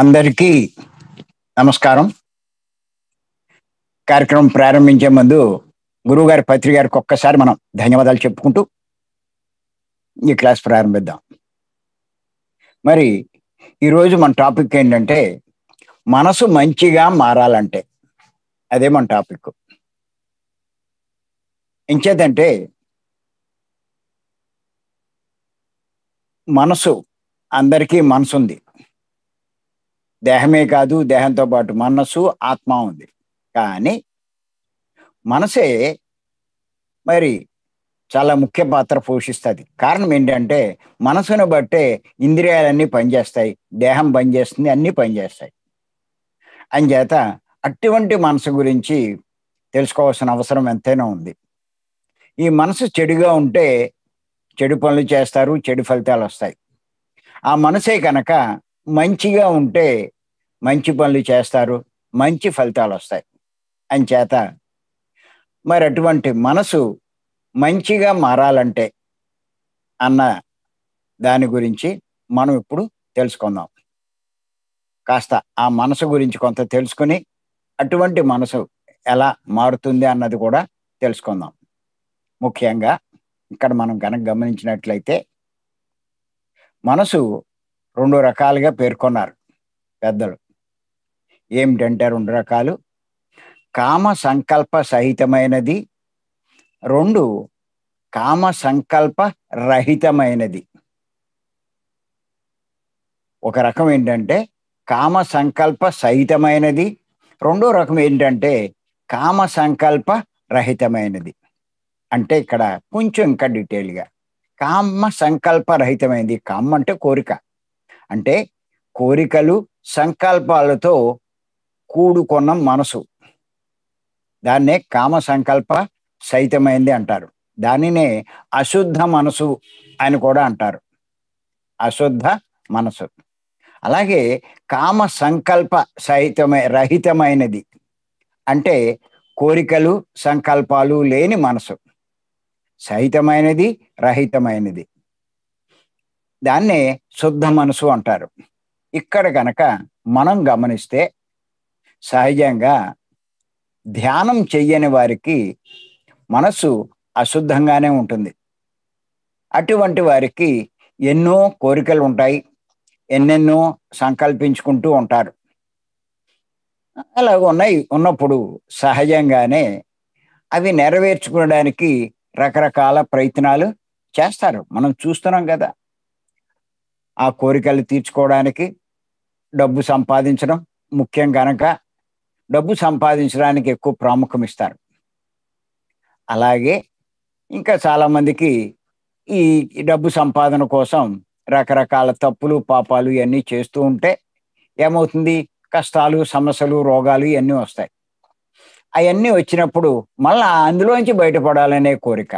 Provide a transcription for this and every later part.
అందరికీ నమస్కారం కార్యక్రమం ప్రారంభించే ముందు గురువుగారి పత్రిక గారికి ఒక్కసారి మనం ధన్యవాదాలు చెప్పుకుంటూ ఈ క్లాస్ ప్రారంభిద్దాం మరి ఈరోజు మన టాపిక్ ఏంటంటే మనసు మంచిగా మారాలంటే అదే మన టాపిక్ ఇంచేదంటే మనసు అందరికీ మనసు ఉంది దేహమే కాదు దేహంతో పాటు మనస్సు ఆత్మ ఉంది కానీ మనసే మరి చాలా ముఖ్య పాత్ర పోషిస్తుంది కారణం ఏంటంటే మనసును బట్టే ఇంద్రియాలన్నీ పనిచేస్తాయి దేహం పనిచేస్తుంది అన్నీ పనిచేస్తాయి అంచేత అటువంటి మనసు గురించి తెలుసుకోవాల్సిన అవసరం ఎంతైనా ఉంది ఈ మనసు చెడుగా ఉంటే చెడు పనులు చేస్తారు చెడు ఫలితాలు వస్తాయి ఆ మనసే కనుక మంచిగా ఉంటే మంచి పనులు చేస్తారు మంచి ఫలితాలు వస్తాయి చేత మరి అటువంటి మనసు మంచిగా మారాలంటే అన్న దాని గురించి మనం ఇప్పుడు తెలుసుకుందాం కాస్త ఆ మనసు గురించి కొంత తెలుసుకుని అటువంటి మనసు ఎలా మారుతుంది అన్నది కూడా తెలుసుకుందాం ముఖ్యంగా ఇక్కడ మనం కనుక గమనించినట్లయితే మనసు రెండు రకాలుగా పేర్కొన్నారు పెద్దలు ఏమిటంటే రెండు రకాలు కామ సంకల్ప సహితమైనది రెండు కామ సంకల్ప రహితమైనది ఒక రకం ఏంటంటే కామ సంకల్ప సహితమైనది రెండో రకం ఏంటంటే కామ సంకల్ప రహితమైనది అంటే ఇక్కడ కొంచెం ఇంకా డీటెయిల్గా కామ సంకల్ప రహితమైనది కామ్ అంటే కోరిక అంటే కోరికలు సంకల్పాలతో కూడుకున్న మనసు దాన్నే కామ సంకల్ప సహితమైంది అంటారు దానినే అశుద్ధ మనసు అని కూడా అంటారు అశుద్ధ మనసు అలాగే కామ సంకల్ప సహితమై రహితమైనది అంటే కోరికలు సంకల్పాలు లేని మనసు సహితమైనది రహితమైనది దాన్ని శుద్ధ మనసు అంటారు ఇక్కడ కనుక మనం గమనిస్తే సహజంగా ధ్యానం చెయ్యని వారికి మనసు అశుద్ధంగానే ఉంటుంది అటువంటి వారికి ఎన్నో కోరికలు ఉంటాయి ఎన్నెన్నో సంకల్పించుకుంటూ ఉంటారు అలాగ ఉన్నాయి ఉన్నప్పుడు సహజంగానే అవి నెరవేర్చుకోవడానికి రకరకాల ప్రయత్నాలు చేస్తారు మనం చూస్తున్నాం కదా ఆ కోరికలు తీర్చుకోవడానికి డబ్బు సంపాదించడం ముఖ్యం కనుక డబ్బు సంపాదించడానికి ఎక్కువ ప్రాముఖ్యం ఇస్తారు అలాగే ఇంకా చాలామందికి ఈ డబ్బు సంపాదన కోసం రకరకాల తప్పులు పాపాలు ఇవన్నీ చేస్తూ ఉంటే ఏమవుతుంది కష్టాలు సమస్యలు రోగాలు ఇవన్నీ వస్తాయి అవన్నీ వచ్చినప్పుడు మళ్ళా అందులోంచి బయటపడాలనే కోరిక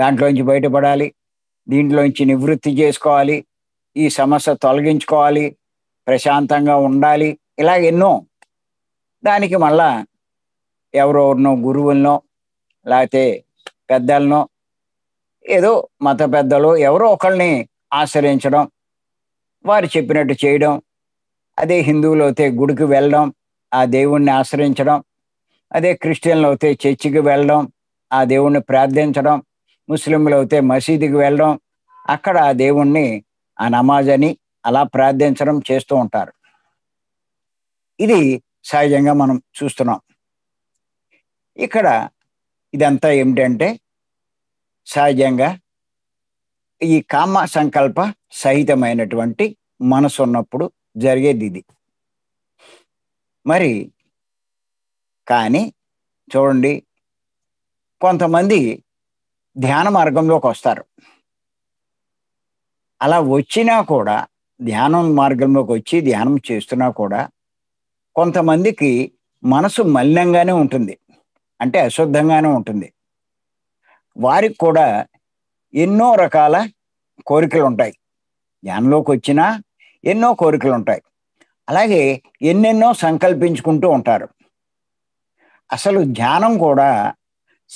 దాంట్లోంచి బయటపడాలి దీంట్లోంచి నివృత్తి చేసుకోవాలి ఈ సమస్య తొలగించుకోవాలి ప్రశాంతంగా ఉండాలి ఇలా ఎన్నో దానికి మళ్ళా ఎవరెవరినో గురువులనో లేకపోతే పెద్దలనో ఏదో మత పెద్దలు ఎవరో ఒకళ్ళని ఆశ్రయించడం వారు చెప్పినట్టు చేయడం అదే హిందువులు అయితే గుడికి వెళ్ళడం ఆ దేవుణ్ణి ఆశ్రయించడం అదే క్రిస్టియన్లు అయితే చర్చికి వెళ్ళడం ఆ దేవుణ్ణి ప్రార్థించడం ముస్లింలు అయితే మసీదుకి వెళ్ళడం అక్కడ ఆ దేవుణ్ణి ఆ నమాజ్ అని అలా ప్రార్థించడం చేస్తూ ఉంటారు ఇది సహజంగా మనం చూస్తున్నాం ఇక్కడ ఇదంతా ఏమిటంటే సహజంగా ఈ కామ సంకల్ప సహితమైనటువంటి మనసు ఉన్నప్పుడు జరిగేది ఇది మరి కానీ చూడండి కొంతమంది ధ్యాన మార్గంలోకి వస్తారు అలా వచ్చినా కూడా ధ్యానం మార్గంలోకి వచ్చి ధ్యానం చేస్తున్నా కూడా కొంతమందికి మనసు మలినంగానే ఉంటుంది అంటే అశుద్ధంగానే ఉంటుంది వారికి కూడా ఎన్నో రకాల కోరికలు ఉంటాయి ధ్యానంలోకి వచ్చినా ఎన్నో కోరికలు ఉంటాయి అలాగే ఎన్నెన్నో సంకల్పించుకుంటూ ఉంటారు అసలు ధ్యానం కూడా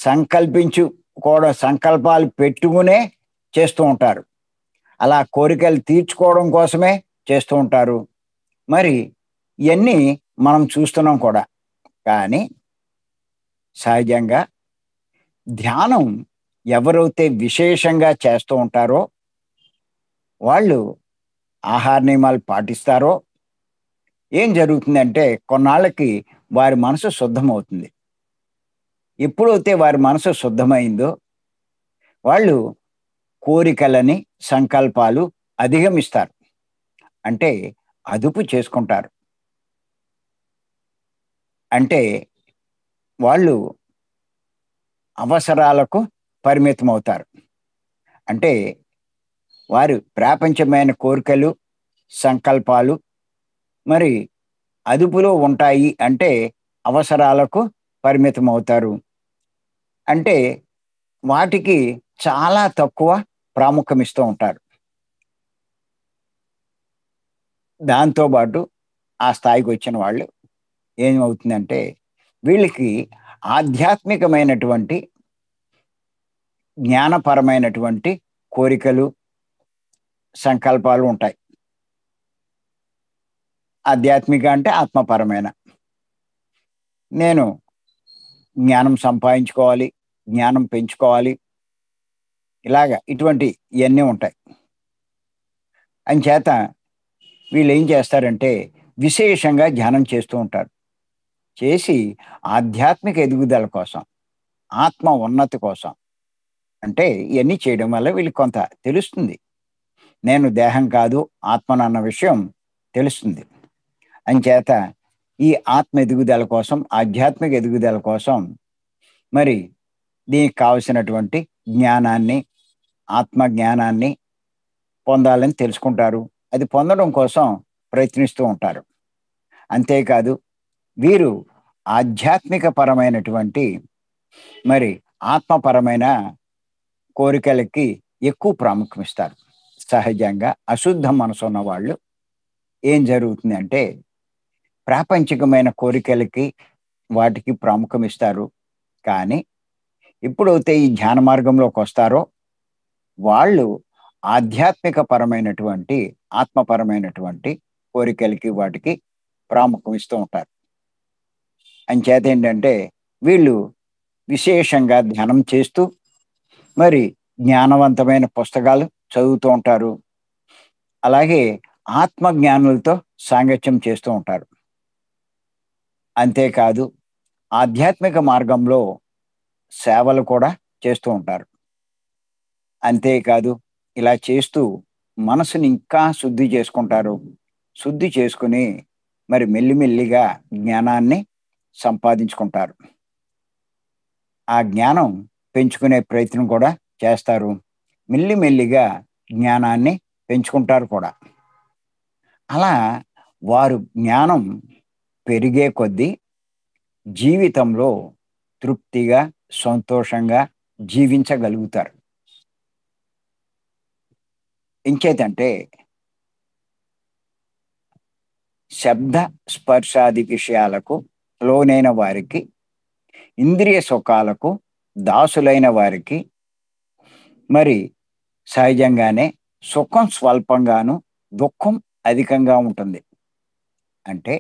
సంకల్పించు కోవడం సంకల్పాలు పెట్టుకునే చేస్తూ ఉంటారు అలా కోరికలు తీర్చుకోవడం కోసమే చేస్తూ ఉంటారు మరి ఇవన్నీ మనం చూస్తున్నాం కూడా కానీ సహజంగా ధ్యానం ఎవరైతే విశేషంగా చేస్తూ ఉంటారో వాళ్ళు ఆహార నియమాలు పాటిస్తారో ఏం జరుగుతుందంటే కొన్నాళ్ళకి వారి మనసు శుద్ధమవుతుంది ఎప్పుడైతే వారి మనసు శుద్ధమైందో వాళ్ళు కోరికలని సంకల్పాలు అధిగమిస్తారు అంటే అదుపు చేసుకుంటారు అంటే వాళ్ళు అవసరాలకు పరిమితం అవుతారు అంటే వారు ప్రాపంచమైన కోరికలు సంకల్పాలు మరి అదుపులో ఉంటాయి అంటే అవసరాలకు పరిమితం అవుతారు అంటే వాటికి చాలా తక్కువ ప్రాముఖ్యం ఇస్తూ ఉంటారు దాంతోపాటు ఆ స్థాయికి వచ్చిన వాళ్ళు ఏమవుతుందంటే వీళ్ళకి ఆధ్యాత్మికమైనటువంటి జ్ఞానపరమైనటువంటి కోరికలు సంకల్పాలు ఉంటాయి ఆధ్యాత్మిక అంటే ఆత్మపరమైన నేను జ్ఞానం సంపాదించుకోవాలి జ్ఞానం పెంచుకోవాలి ఇలాగ ఇటువంటి ఇవన్నీ ఉంటాయి అంచేత వీళ్ళు ఏం చేస్తారంటే విశేషంగా ధ్యానం చేస్తూ ఉంటారు చేసి ఆధ్యాత్మిక ఎదుగుదల కోసం ఆత్మ ఉన్నతి కోసం అంటే ఇవన్నీ చేయడం వల్ల వీళ్ళకి కొంత తెలుస్తుంది నేను దేహం కాదు ఆత్మను అన్న విషయం తెలుస్తుంది అంచేత ఈ ఆత్మ ఎదుగుదల కోసం ఆధ్యాత్మిక ఎదుగుదల కోసం మరి దీనికి కావలసినటువంటి జ్ఞానాన్ని ఆత్మ జ్ఞానాన్ని పొందాలని తెలుసుకుంటారు అది పొందడం కోసం ప్రయత్నిస్తూ ఉంటారు అంతేకాదు వీరు ఆధ్యాత్మిక పరమైనటువంటి మరి ఆత్మపరమైన కోరికలకి ఎక్కువ ప్రాముఖ్యం ఇస్తారు సహజంగా అశుద్ధ మనసు ఉన్నవాళ్ళు వాళ్ళు ఏం జరుగుతుంది అంటే ప్రాపంచికమైన కోరికలకి వాటికి ప్రాముఖ్యం ఇస్తారు కానీ ఎప్పుడైతే ఈ ధ్యాన మార్గంలోకి వస్తారో వాళ్ళు ఆధ్యాత్మిక పరమైనటువంటి ఆత్మపరమైనటువంటి కోరికలకి వాటికి ప్రాముఖ్యం ఇస్తూ ఉంటారు అంచేత ఏంటంటే వీళ్ళు విశేషంగా ధ్యానం చేస్తూ మరి జ్ఞానవంతమైన పుస్తకాలు చదువుతూ ఉంటారు అలాగే ఆత్మజ్ఞానులతో సాంగత్యం చేస్తూ ఉంటారు అంతేకాదు ఆధ్యాత్మిక మార్గంలో సేవలు కూడా చేస్తూ ఉంటారు అంతేకాదు ఇలా చేస్తూ మనసుని ఇంకా శుద్ధి చేసుకుంటారు శుద్ధి చేసుకుని మరి మెల్లిమెల్లిగా జ్ఞానాన్ని సంపాదించుకుంటారు ఆ జ్ఞానం పెంచుకునే ప్రయత్నం కూడా చేస్తారు మెల్లిమెల్లిగా జ్ఞానాన్ని పెంచుకుంటారు కూడా అలా వారు జ్ఞానం పెరిగే కొద్దీ జీవితంలో తృప్తిగా సంతోషంగా జీవించగలుగుతారు ఇంకేదంటే శబ్ద స్పర్శాది విషయాలకు లోనైన వారికి ఇంద్రియ సుఖాలకు దాసులైన వారికి మరి సహజంగానే సుఖం స్వల్పంగాను దుఃఖం అధికంగా ఉంటుంది అంటే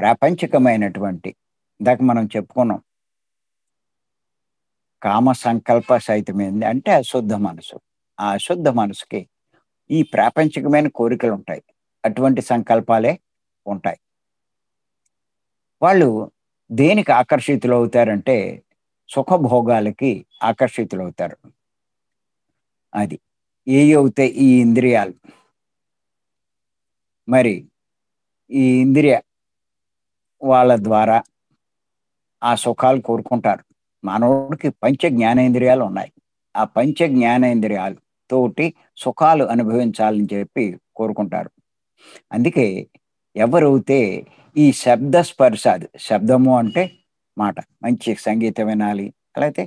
ప్రాపంచికమైనటువంటి ఇందాక మనం చెప్పుకున్నాం కామ సంకల్ప సహితమైంది అంటే అశుద్ధ మనసు ఆ అశుద్ధ మనసుకి ఈ ప్రాపంచికమైన కోరికలు ఉంటాయి అటువంటి సంకల్పాలే ఉంటాయి వాళ్ళు దేనికి ఆకర్షితులు అవుతారంటే సుఖభోగాలకి ఆకర్షితులు అవుతారు అది ఏ అవుతాయి ఈ ఇంద్రియాలు మరి ఈ ఇంద్రియ వాళ్ళ ద్వారా ఆ సుఖాలు కోరుకుంటారు మానవుడికి పంచ జ్ఞానేంద్రియాలు ఉన్నాయి ఆ పంచ జ్ఞానేంద్రియాలు తోటి సుఖాలు అనుభవించాలని చెప్పి కోరుకుంటారు అందుకే ఎవరైతే ఈ శబ్ద స్పర్శ అది శబ్దము అంటే మాట మంచి సంగీతం వినాలి అలాగే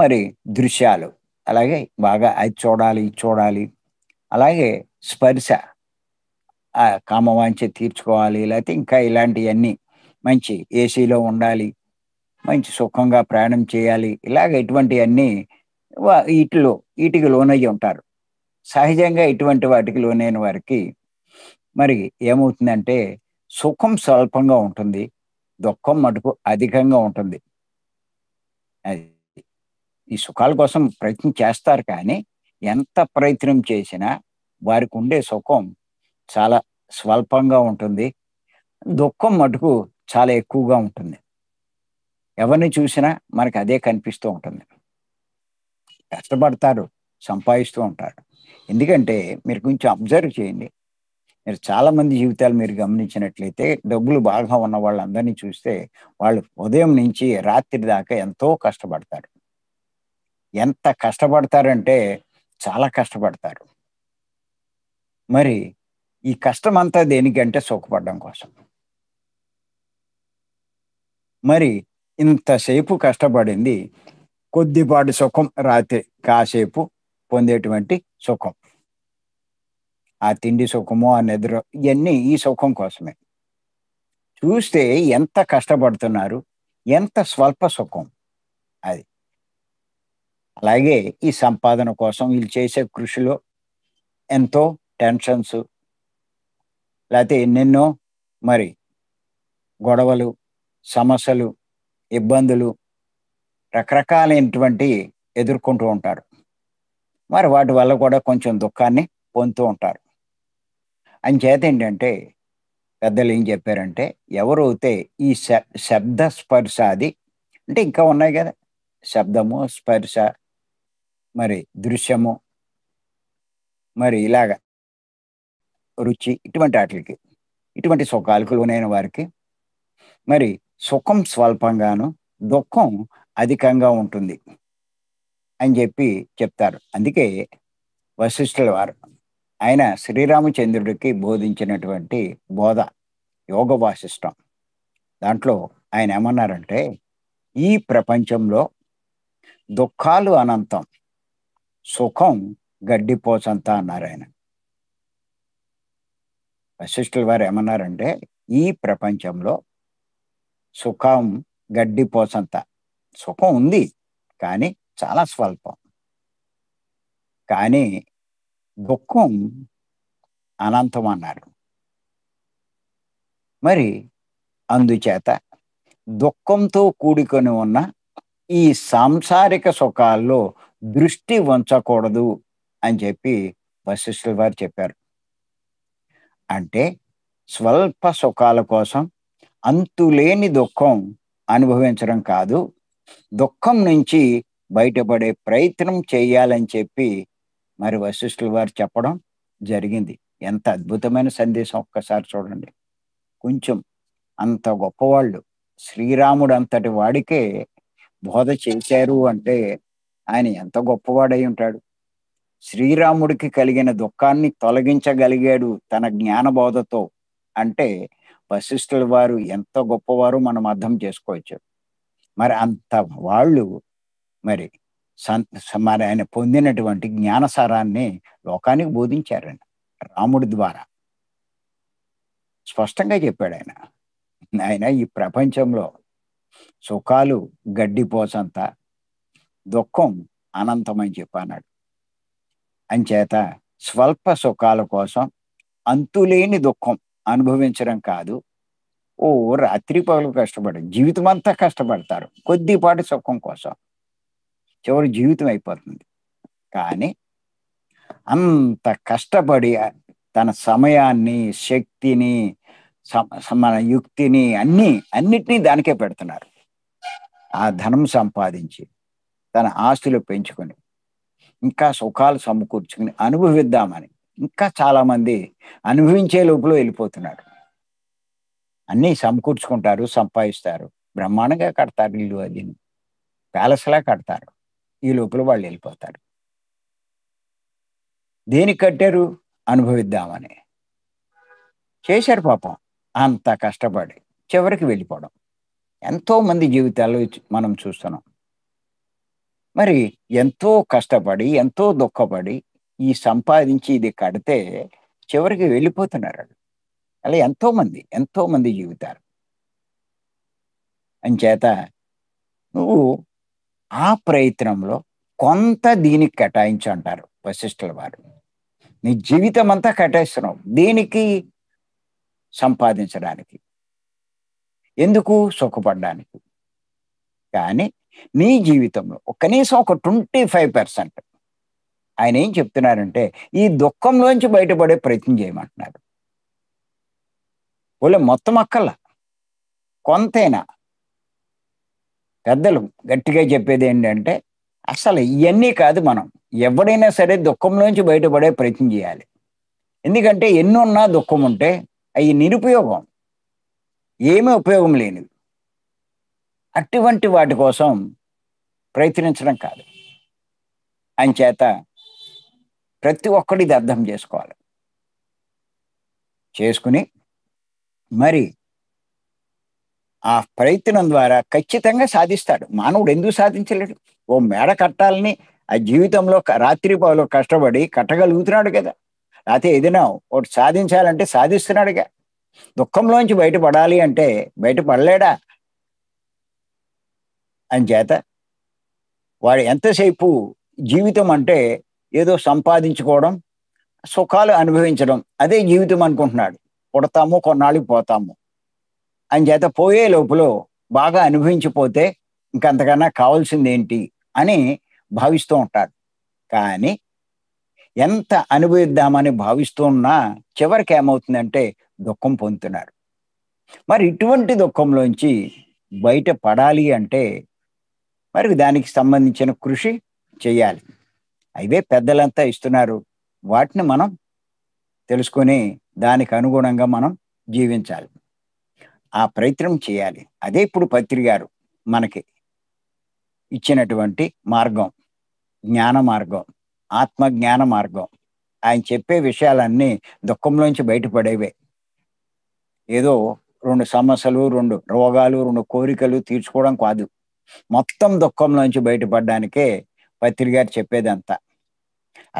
మరి దృశ్యాలు అలాగే బాగా అది చూడాలి చూడాలి అలాగే స్పర్శ కామవాంచి తీర్చుకోవాలి లేకపోతే ఇంకా ఇలాంటివన్నీ మంచి ఏసీలో ఉండాలి మంచి సుఖంగా ప్రయాణం చేయాలి ఇలాగ ఇటువంటివన్నీ వీటిలో వీటికి లోనయ్యి ఉంటారు సహజంగా ఇటువంటి వాటికి లోనైన వారికి మరి ఏమవుతుందంటే సుఖం స్వల్పంగా ఉంటుంది దుఃఖం మటుకు అధికంగా ఉంటుంది అది ఈ సుఖాల కోసం ప్రయత్నం చేస్తారు కానీ ఎంత ప్రయత్నం చేసినా వారికి ఉండే సుఖం చాలా స్వల్పంగా ఉంటుంది దుఃఖం మటుకు చాలా ఎక్కువగా ఉంటుంది ఎవరిని చూసినా మనకు అదే కనిపిస్తూ ఉంటుంది కష్టపడతారు సంపాదిస్తూ ఉంటారు ఎందుకంటే మీరు కొంచెం అబ్జర్వ్ చేయండి మీరు చాలామంది జీవితాలు మీరు గమనించినట్లయితే డబ్బులు బాగా ఉన్న వాళ్ళందరినీ చూస్తే వాళ్ళు ఉదయం నుంచి రాత్రి దాకా ఎంతో కష్టపడతారు ఎంత కష్టపడతారంటే చాలా కష్టపడతారు మరి ఈ కష్టం అంతా దేనికంటే సుఖపడడం కోసం మరి ఇంతసేపు కష్టపడింది కొద్దిపాటి సుఖం రాత్రి కాసేపు పొందేటువంటి సుఖం ఆ తిండి సుఖము ఆ నిద్ర ఇవన్నీ ఈ సుఖం కోసమే చూస్తే ఎంత కష్టపడుతున్నారు ఎంత స్వల్ప సుఖం అది అలాగే ఈ సంపాదన కోసం వీళ్ళు చేసే కృషిలో ఎంతో టెన్షన్స్ లేకపోతే ఎన్నెన్నో మరి గొడవలు సమస్యలు ఇబ్బందులు రకరకాలైనటువంటి ఎదుర్కొంటూ ఉంటారు మరి వాటి వల్ల కూడా కొంచెం దుఃఖాన్ని పొందుతూ ఉంటారు అంచేత ఏంటంటే పెద్దలు ఏం చెప్పారంటే ఎవరైతే ఈ శబ్ద స్పర్శ అది అంటే ఇంకా ఉన్నాయి కదా శబ్దము స్పర్శ మరి దృశ్యము మరి ఇలాగ రుచి ఇటువంటి వాటికి ఇటువంటి సుఖాలకు లోనైన వారికి మరి సుఖం స్వల్పంగాను దుఃఖం అధికంగా ఉంటుంది అని చెప్పి చెప్తారు అందుకే వశిష్ఠుల వారు ఆయన శ్రీరామచంద్రుడికి బోధించినటువంటి బోధ యోగ వాసిష్టం దాంట్లో ఆయన ఏమన్నారంటే ఈ ప్రపంచంలో దుఃఖాలు అనంతం సుఖం గడ్డిపోసంత అన్నారు ఆయన వశిష్ఠుల వారు ఏమన్నారంటే ఈ ప్రపంచంలో సుఖం గడ్డి పోసంత సుఖం ఉంది కానీ చాలా స్వల్పం కానీ దుఃఖం అనంతం అన్నాడు మరి అందుచేత దుఃఖంతో కూడుకొని ఉన్న ఈ సాంసారిక సుఖాల్లో దృష్టి వంచకూడదు అని చెప్పి వశిష్ఠుల వారు చెప్పారు అంటే స్వల్ప సుఖాల కోసం అంతులేని దుఃఖం అనుభవించడం కాదు దుఃఖం నుంచి బయటపడే ప్రయత్నం చేయాలని చెప్పి మరి వశిష్ఠుల వారు చెప్పడం జరిగింది ఎంత అద్భుతమైన సందేశం ఒక్కసారి చూడండి కొంచెం అంత గొప్పవాళ్ళు శ్రీరాముడు అంతటి వాడికే బోధ చేశారు అంటే ఆయన ఎంత గొప్పవాడై ఉంటాడు శ్రీరాముడికి కలిగిన దుఃఖాన్ని తొలగించగలిగాడు తన జ్ఞాన బోధతో అంటే వశిష్ఠుల వారు ఎంత గొప్పవారు మనం అర్థం చేసుకోవచ్చు మరి అంత వాళ్ళు మరి మరి ఆయన పొందినటువంటి జ్ఞానసారాన్ని లోకానికి బోధించారండి రాముడి ద్వారా స్పష్టంగా చెప్పాడు ఆయన ఆయన ఈ ప్రపంచంలో సుఖాలు గడ్డిపోసంత దుఃఖం అనంతమని చెప్పన్నాడు అంచేత స్వల్ప సుఖాల కోసం అంతులేని దుఃఖం అనుభవించడం కాదు ఓ రాత్రి పగలు కష్టపడు జీవితం అంతా కష్టపడతారు కొద్దిపాటి సుఖం కోసం చివరి జీవితం అయిపోతుంది కానీ అంత కష్టపడి తన సమయాన్ని శక్తిని మన యుక్తిని అన్ని అన్నిటినీ దానికే పెడుతున్నారు ఆ ధనం సంపాదించి తన ఆస్తులు పెంచుకొని ఇంకా సుఖాలు సమకూర్చుకుని అనుభవిద్దామని ఇంకా చాలామంది అనుభవించే లోపల వెళ్ళిపోతున్నారు అన్నీ సమకూర్చుకుంటారు సంపాదిస్తారు బ్రహ్మాండంగా కడతారు ఇల్లు అది ప్యాలెస్లా కడతారు ఈ లోపల వాళ్ళు వెళ్ళిపోతారు దేనికి కట్టారు అనుభవిద్దామని చేశారు పాపం అంత కష్టపడి చివరికి వెళ్ళిపోవడం ఎంతోమంది జీవితాల్లో మనం చూస్తున్నాం మరి ఎంతో కష్టపడి ఎంతో దుఃఖపడి ఈ సంపాదించి ఇది కడితే చివరికి వెళ్ళిపోతున్నారు అలా ఎంతోమంది ఎంతోమంది జీవితాలు అంచేత నువ్వు ఆ ప్రయత్నంలో కొంత దీనికి కేటాయించు అంటారు వశిష్ఠుల వారు నీ జీవితం అంతా కేటాయిస్తున్నావు దేనికి సంపాదించడానికి ఎందుకు సుఖపడడానికి కానీ నీ జీవితంలో కనీసం ఒక ట్వంటీ ఫైవ్ పర్సెంట్ ఆయన ఏం చెప్తున్నారంటే ఈ దుఃఖంలోంచి బయటపడే ప్రయత్నం చేయమంటున్నారు ఓలే మొత్తం అక్కల కొంతైనా పెద్దలు గట్టిగా చెప్పేది ఏంటంటే అసలు ఇవన్నీ కాదు మనం ఎవడైనా సరే దుఃఖంలోంచి బయటపడే ప్రయత్నం చేయాలి ఎందుకంటే ఎన్నున్నా దుఃఖం ఉంటే అవి నిరుపయోగం ఏమీ ఉపయోగం లేనివి అటువంటి వాటి కోసం ప్రయత్నించడం కాదు అంచేత ప్రతి ఒక్కడు ఇది అర్థం చేసుకోవాలి చేసుకుని మరి ఆ ప్రయత్నం ద్వారా ఖచ్చితంగా సాధిస్తాడు మానవుడు ఎందుకు సాధించలేడు ఓ మేడ కట్టాలని ఆ జీవితంలో రాత్రి పావులో కష్టపడి కట్టగలుగుతున్నాడు కదా అయితే ఏదైనా ఒకటి సాధించాలంటే సాధిస్తున్నాడుగా దుఃఖంలోంచి బయటపడాలి అంటే బయటపడలేడా అని చేత వాడు ఎంతసేపు జీవితం అంటే ఏదో సంపాదించుకోవడం సుఖాలు అనుభవించడం అదే జీవితం అనుకుంటున్నాడు పుడతాము కొన్నాళ్ళకి పోతాము అని చేత పోయే లోపల బాగా అనుభవించిపోతే ఇంకంతకన్నా కావాల్సింది ఏంటి అని భావిస్తూ ఉంటారు కానీ ఎంత అనుభవిద్దామని భావిస్తూ ఉన్నా చివరికి ఏమవుతుందంటే దుఃఖం పొందుతున్నారు మరి ఇటువంటి దుఃఖంలోంచి బయట పడాలి అంటే మరి దానికి సంబంధించిన కృషి చేయాలి అవే పెద్దలంతా ఇస్తున్నారు వాటిని మనం తెలుసుకొని దానికి అనుగుణంగా మనం జీవించాలి ఆ ప్రయత్నం చేయాలి అదే ఇప్పుడు పత్రి గారు మనకి ఇచ్చినటువంటి మార్గం జ్ఞాన మార్గం ఆత్మ జ్ఞాన మార్గం ఆయన చెప్పే విషయాలన్నీ దుఃఖంలోంచి బయటపడేవే ఏదో రెండు సమస్యలు రెండు రోగాలు రెండు కోరికలు తీర్చుకోవడం కాదు మొత్తం దుఃఖంలోంచి బయటపడడానికే పత్రి గారు చెప్పేదంతా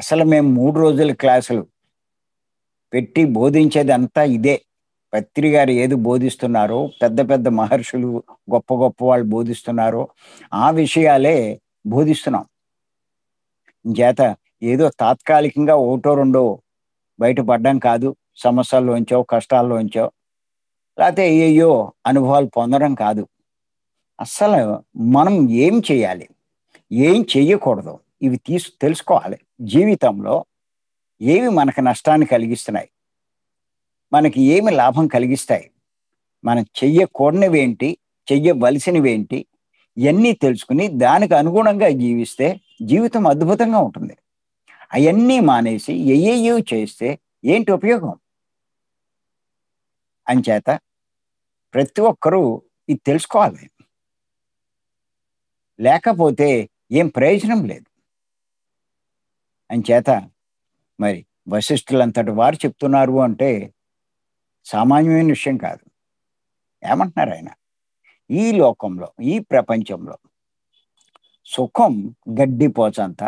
అసలు మేము మూడు రోజుల క్లాసులు పెట్టి బోధించేదంతా ఇదే పత్రి గారు ఏది బోధిస్తున్నారో పెద్ద పెద్ద మహర్షులు గొప్ప గొప్ప వాళ్ళు బోధిస్తున్నారో ఆ విషయాలే బోధిస్తున్నాం చేత ఏదో తాత్కాలికంగా ఒకటో రెండో బయటపడ్డం కాదు సమస్యల్లోంచో కష్టాల్లోంచో లేకపోతే అయ్యయ్యో అనుభవాలు పొందడం కాదు అస్సలు మనం ఏం చేయాలి ఏం చెయ్యకూడదు ఇవి తీసు తెలుసుకోవాలి జీవితంలో ఏవి మనకు నష్టాన్ని కలిగిస్తున్నాయి మనకి ఏమి లాభం కలిగిస్తాయి మనం చెయ్యకూడనివేంటి చెయ్యవలసినవేంటి ఇవన్నీ తెలుసుకుని దానికి అనుగుణంగా జీవిస్తే జీవితం అద్భుతంగా ఉంటుంది అవన్నీ మానేసి ఏయేయో చేస్తే ఏంటి ఉపయోగం అంచేత ప్రతి ఒక్కరూ ఇది తెలుసుకోవాలి లేకపోతే ఏం ప్రయోజనం లేదు అంచేత మరి వశిష్ఠులంతటి వారు చెప్తున్నారు అంటే సామాన్యమైన విషయం కాదు ఏమంటున్నారు ఆయన ఈ లోకంలో ఈ ప్రపంచంలో సుఖం గడ్డిపోచంత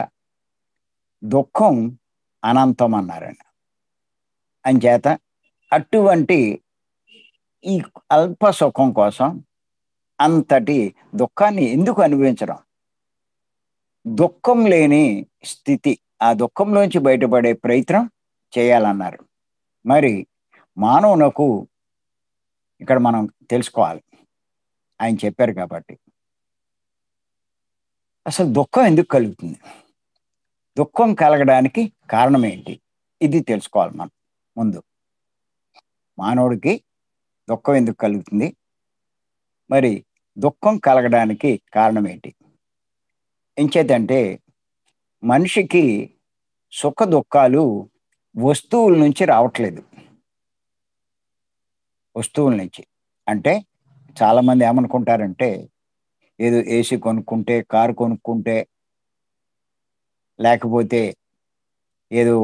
దుఃఖం అనంతం అన్నారాయన అంచేత అటువంటి ఈ అల్ప సుఖం కోసం అంతటి దుఃఖాన్ని ఎందుకు అనుభవించడం దుఃఖం లేని స్థితి ఆ దుఃఖంలోంచి బయటపడే ప్రయత్నం చేయాలన్నారు మరి మానవునకు ఇక్కడ మనం తెలుసుకోవాలి ఆయన చెప్పారు కాబట్టి అసలు దుఃఖం ఎందుకు కలుగుతుంది దుఃఖం కలగడానికి కారణం ఏంటి ఇది తెలుసుకోవాలి మనం ముందు మానవుడికి దుఃఖం ఎందుకు కలుగుతుంది మరి దుఃఖం కలగడానికి కారణం ఏంటి ఎంచేతంటే మనిషికి సుఖ దుఃఖాలు వస్తువుల నుంచి రావట్లేదు వస్తువుల నుంచి అంటే చాలామంది ఏమనుకుంటారంటే ఏదో ఏసీ కొనుక్కుంటే కారు కొనుక్కుంటే లేకపోతే ఏదో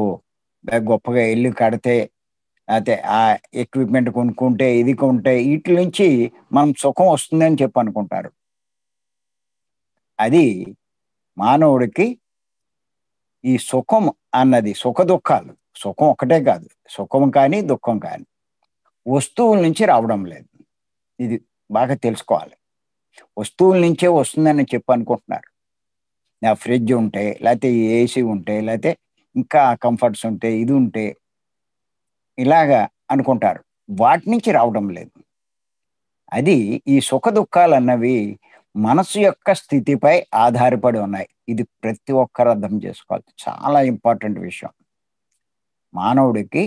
గొప్పగా ఇల్లు కడితే లేకపోతే ఆ ఎక్విప్మెంట్ కొనుక్కుంటే ఇది కొంటే వీటి నుంచి మనం సుఖం వస్తుందని చెప్పి అనుకుంటారు అది మానవుడికి ఈ సుఖం అన్నది సుఖ దుఃఖాలు సుఖం ఒకటే కాదు సుఖం కానీ దుఃఖం కానీ వస్తువుల నుంచి రావడం లేదు ఇది బాగా తెలుసుకోవాలి వస్తువుల నుంచే వస్తుందని చెప్పి అనుకుంటున్నారు నా ఫ్రిడ్జ్ ఉంటే లేకపోతే ఏసీ ఉంటే లేకపోతే ఇంకా కంఫర్ట్స్ ఉంటే ఇది ఉంటే ఇలాగా అనుకుంటారు వాటి నుంచి రావడం లేదు అది ఈ సుఖ దుఃఖాలు అన్నవి మనసు యొక్క స్థితిపై ఆధారపడి ఉన్నాయి ఇది ప్రతి ఒక్కరు అర్థం చేసుకోవాలి చాలా ఇంపార్టెంట్ విషయం మానవుడికి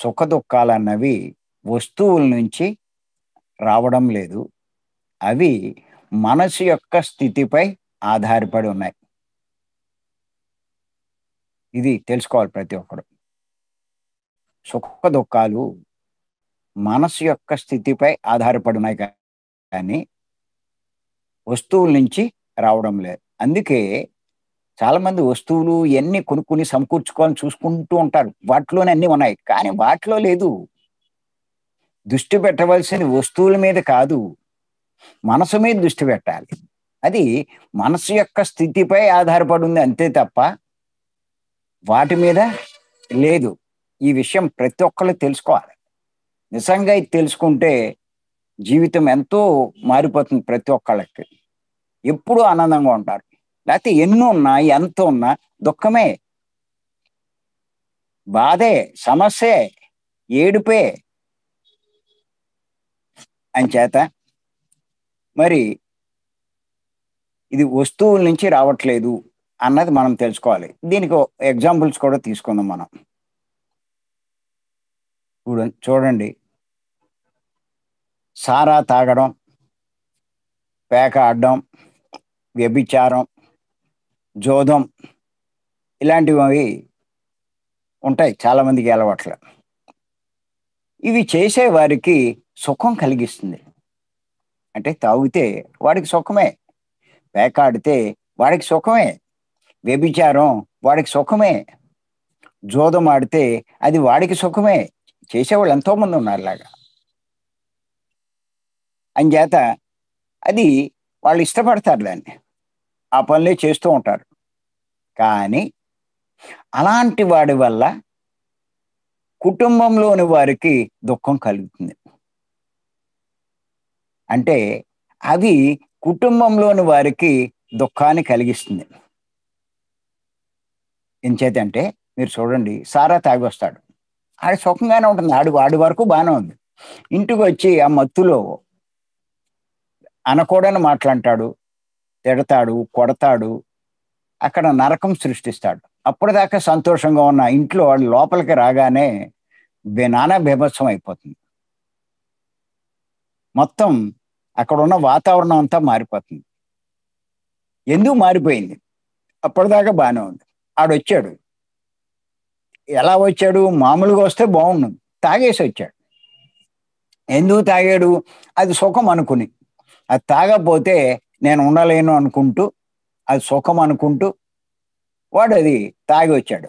సుఖ దుఃఖాలు అన్నవి వస్తువుల నుంచి రావడం లేదు అవి మనసు యొక్క స్థితిపై ఆధారపడి ఉన్నాయి ఇది తెలుసుకోవాలి ప్రతి ఒక్కరు సుఖ దుఃఖాలు మనసు యొక్క స్థితిపై ఆధారపడి ఉన్నాయి కానీ వస్తువుల నుంచి రావడం లేదు అందుకే చాలామంది వస్తువులు ఇవన్నీ కొనుక్కుని సమకూర్చుకోవాలని చూసుకుంటూ ఉంటారు వాటిలోనే అన్నీ ఉన్నాయి కానీ వాటిలో లేదు దృష్టి పెట్టవలసిన వస్తువుల మీద కాదు మనసు మీద దృష్టి పెట్టాలి అది మనసు యొక్క స్థితిపై ఆధారపడి ఉంది అంతే తప్ప వాటి మీద లేదు ఈ విషయం ప్రతి ఒక్కళ్ళు తెలుసుకోవాలి నిజంగా ఇది తెలుసుకుంటే జీవితం ఎంతో మారిపోతుంది ప్రతి ఒక్కళ్ళకి ఎప్పుడూ ఆనందంగా ఉంటారు లేకపోతే ఎన్నో ఉన్నా ఎంత ఉన్నా దుఃఖమే బాధే సమస్యే ఏడుపే అంచేత మరి ఇది వస్తువుల నుంచి రావట్లేదు అన్నది మనం తెలుసుకోవాలి దీనికి ఎగ్జాంపుల్స్ కూడా తీసుకుందాం మనం చూడండి సారా తాగడం పేక ఆడడం వ్యభిచారం జోదం ఇలాంటివి ఉంటాయి చాలామందికి అలవాట్లు ఇవి చేసే వారికి సుఖం కలిగిస్తుంది అంటే తాగితే వాడికి సుఖమే పేకాడితే వాడికి సుఖమే వ్యభిచారం వాడికి సుఖమే జోదం ఆడితే అది వాడికి సుఖమే చేసేవాళ్ళు ఎంతోమంది ఉన్నారు లాగా అంచేత అది వాళ్ళు ఇష్టపడతారు దాన్ని ఆ పనులే చేస్తూ ఉంటారు కానీ అలాంటి వాడి వల్ల కుటుంబంలోని వారికి దుఃఖం కలుగుతుంది అంటే అవి కుటుంబంలోని వారికి దుఃఖాన్ని కలిగిస్తుంది ఎంచేతంటే మీరు చూడండి సారా తాగి వస్తాడు ఆడు సుఖంగానే ఉంటుంది ఆడు వాడి వరకు బాగానే ఉంది ఇంటికి వచ్చి ఆ మత్తులో అనకూడని మాట్లాంటాడు తిడతాడు కొడతాడు అక్కడ నరకం సృష్టిస్తాడు అప్పటిదాకా సంతోషంగా ఉన్న ఇంట్లో వాళ్ళు లోపలికి రాగానే నానా బీభత్సం అయిపోతుంది మొత్తం అక్కడ ఉన్న వాతావరణం అంతా మారిపోతుంది ఎందుకు మారిపోయింది అప్పటిదాకా బాగానే ఉంది ఆడొచ్చాడు ఎలా వచ్చాడు మామూలుగా వస్తే బాగుండు తాగేసి వచ్చాడు ఎందుకు తాగాడు అది సుఖం అనుకుని అది తాగకపోతే నేను ఉండలేను అనుకుంటూ అది సుఖం అనుకుంటూ వాడు అది తాగి వచ్చాడు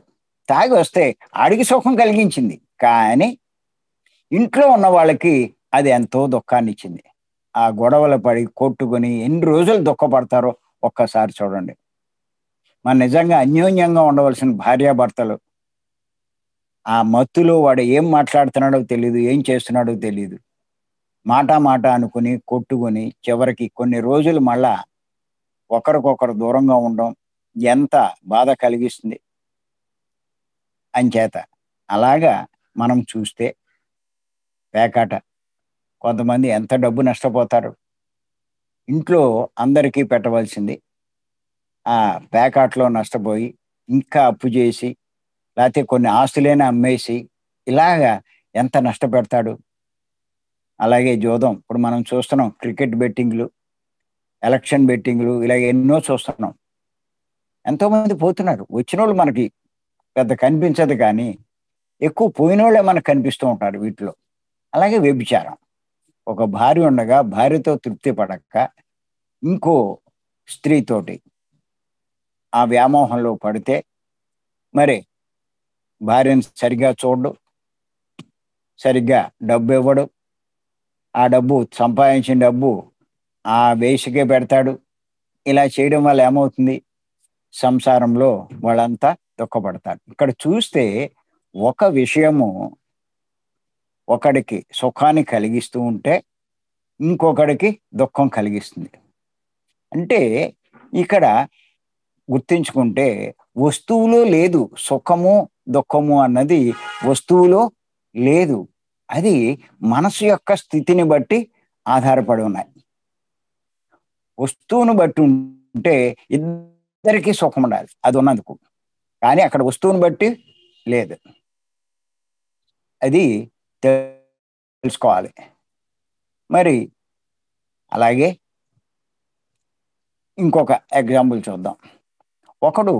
తాగి వస్తే అడిగి సుఖం కలిగించింది కానీ ఇంట్లో ఉన్న వాళ్ళకి అది ఎంతో దుఃఖాన్ని ఇచ్చింది ఆ గొడవలు పడి కొట్టుకొని ఎన్ని రోజులు దుఃఖపడతారో ఒక్కసారి చూడండి మన నిజంగా అన్యోన్యంగా ఉండవలసిన భార్యాభర్తలు ఆ మత్తులో వాడు ఏం మాట్లాడుతున్నాడో తెలియదు ఏం చేస్తున్నాడో తెలియదు మాట మాట అనుకుని కొట్టుకొని చివరికి కొన్ని రోజులు మళ్ళా ఒకరికొకరు దూరంగా ఉండడం ఎంత బాధ కలిగిస్తుంది అంచేత అలాగా మనం చూస్తే పేకాట కొంతమంది ఎంత డబ్బు నష్టపోతారు ఇంట్లో అందరికీ పెట్టవలసింది ఆ పేకాట్లో నష్టపోయి ఇంకా అప్పు చేసి లేకపోతే కొన్ని ఆస్తులైనా అమ్మేసి ఇలాగా ఎంత నష్టపెడతాడు అలాగే జోదం ఇప్పుడు మనం చూస్తున్నాం క్రికెట్ బెట్టింగ్లు ఎలక్షన్ బెట్టింగ్లు ఇలా ఎన్నో చూస్తున్నాం ఎంతోమంది పోతున్నారు వచ్చిన వాళ్ళు మనకి పెద్ద కనిపించదు కానీ ఎక్కువ పోయిన వాళ్ళే మనకు కనిపిస్తూ ఉంటారు వీటిలో అలాగే వ్యభిచారం ఒక భార్య ఉండగా భార్యతో తృప్తి పడక ఇంకో స్త్రీతోటి ఆ వ్యామోహంలో పడితే మరి భార్యను సరిగ్గా చూడడు సరిగ్గా డబ్బు ఇవ్వడు ఆ డబ్బు సంపాదించిన డబ్బు ఆ వేసుకే పెడతాడు ఇలా చేయడం వల్ల ఏమవుతుంది సంసారంలో వాళ్ళంతా దుఃఖపడతారు ఇక్కడ చూస్తే ఒక విషయము ఒకడికి సుఖాన్ని కలిగిస్తూ ఉంటే ఇంకొకడికి దుఃఖం కలిగిస్తుంది అంటే ఇక్కడ గుర్తించుకుంటే వస్తువులో లేదు సుఖము దుఃఖము అన్నది వస్తువులో లేదు అది మనసు యొక్క స్థితిని బట్టి ఆధారపడి ఉన్నాయి వస్తువును బట్టి ఉంటే ఇద్దరికీ సుఖం ఉండాలి అది ఉన్నందుకు కానీ అక్కడ వస్తువుని బట్టి లేదు అది తెలుసుకోవాలి మరి అలాగే ఇంకొక ఎగ్జాంపుల్ చూద్దాం ఒకడు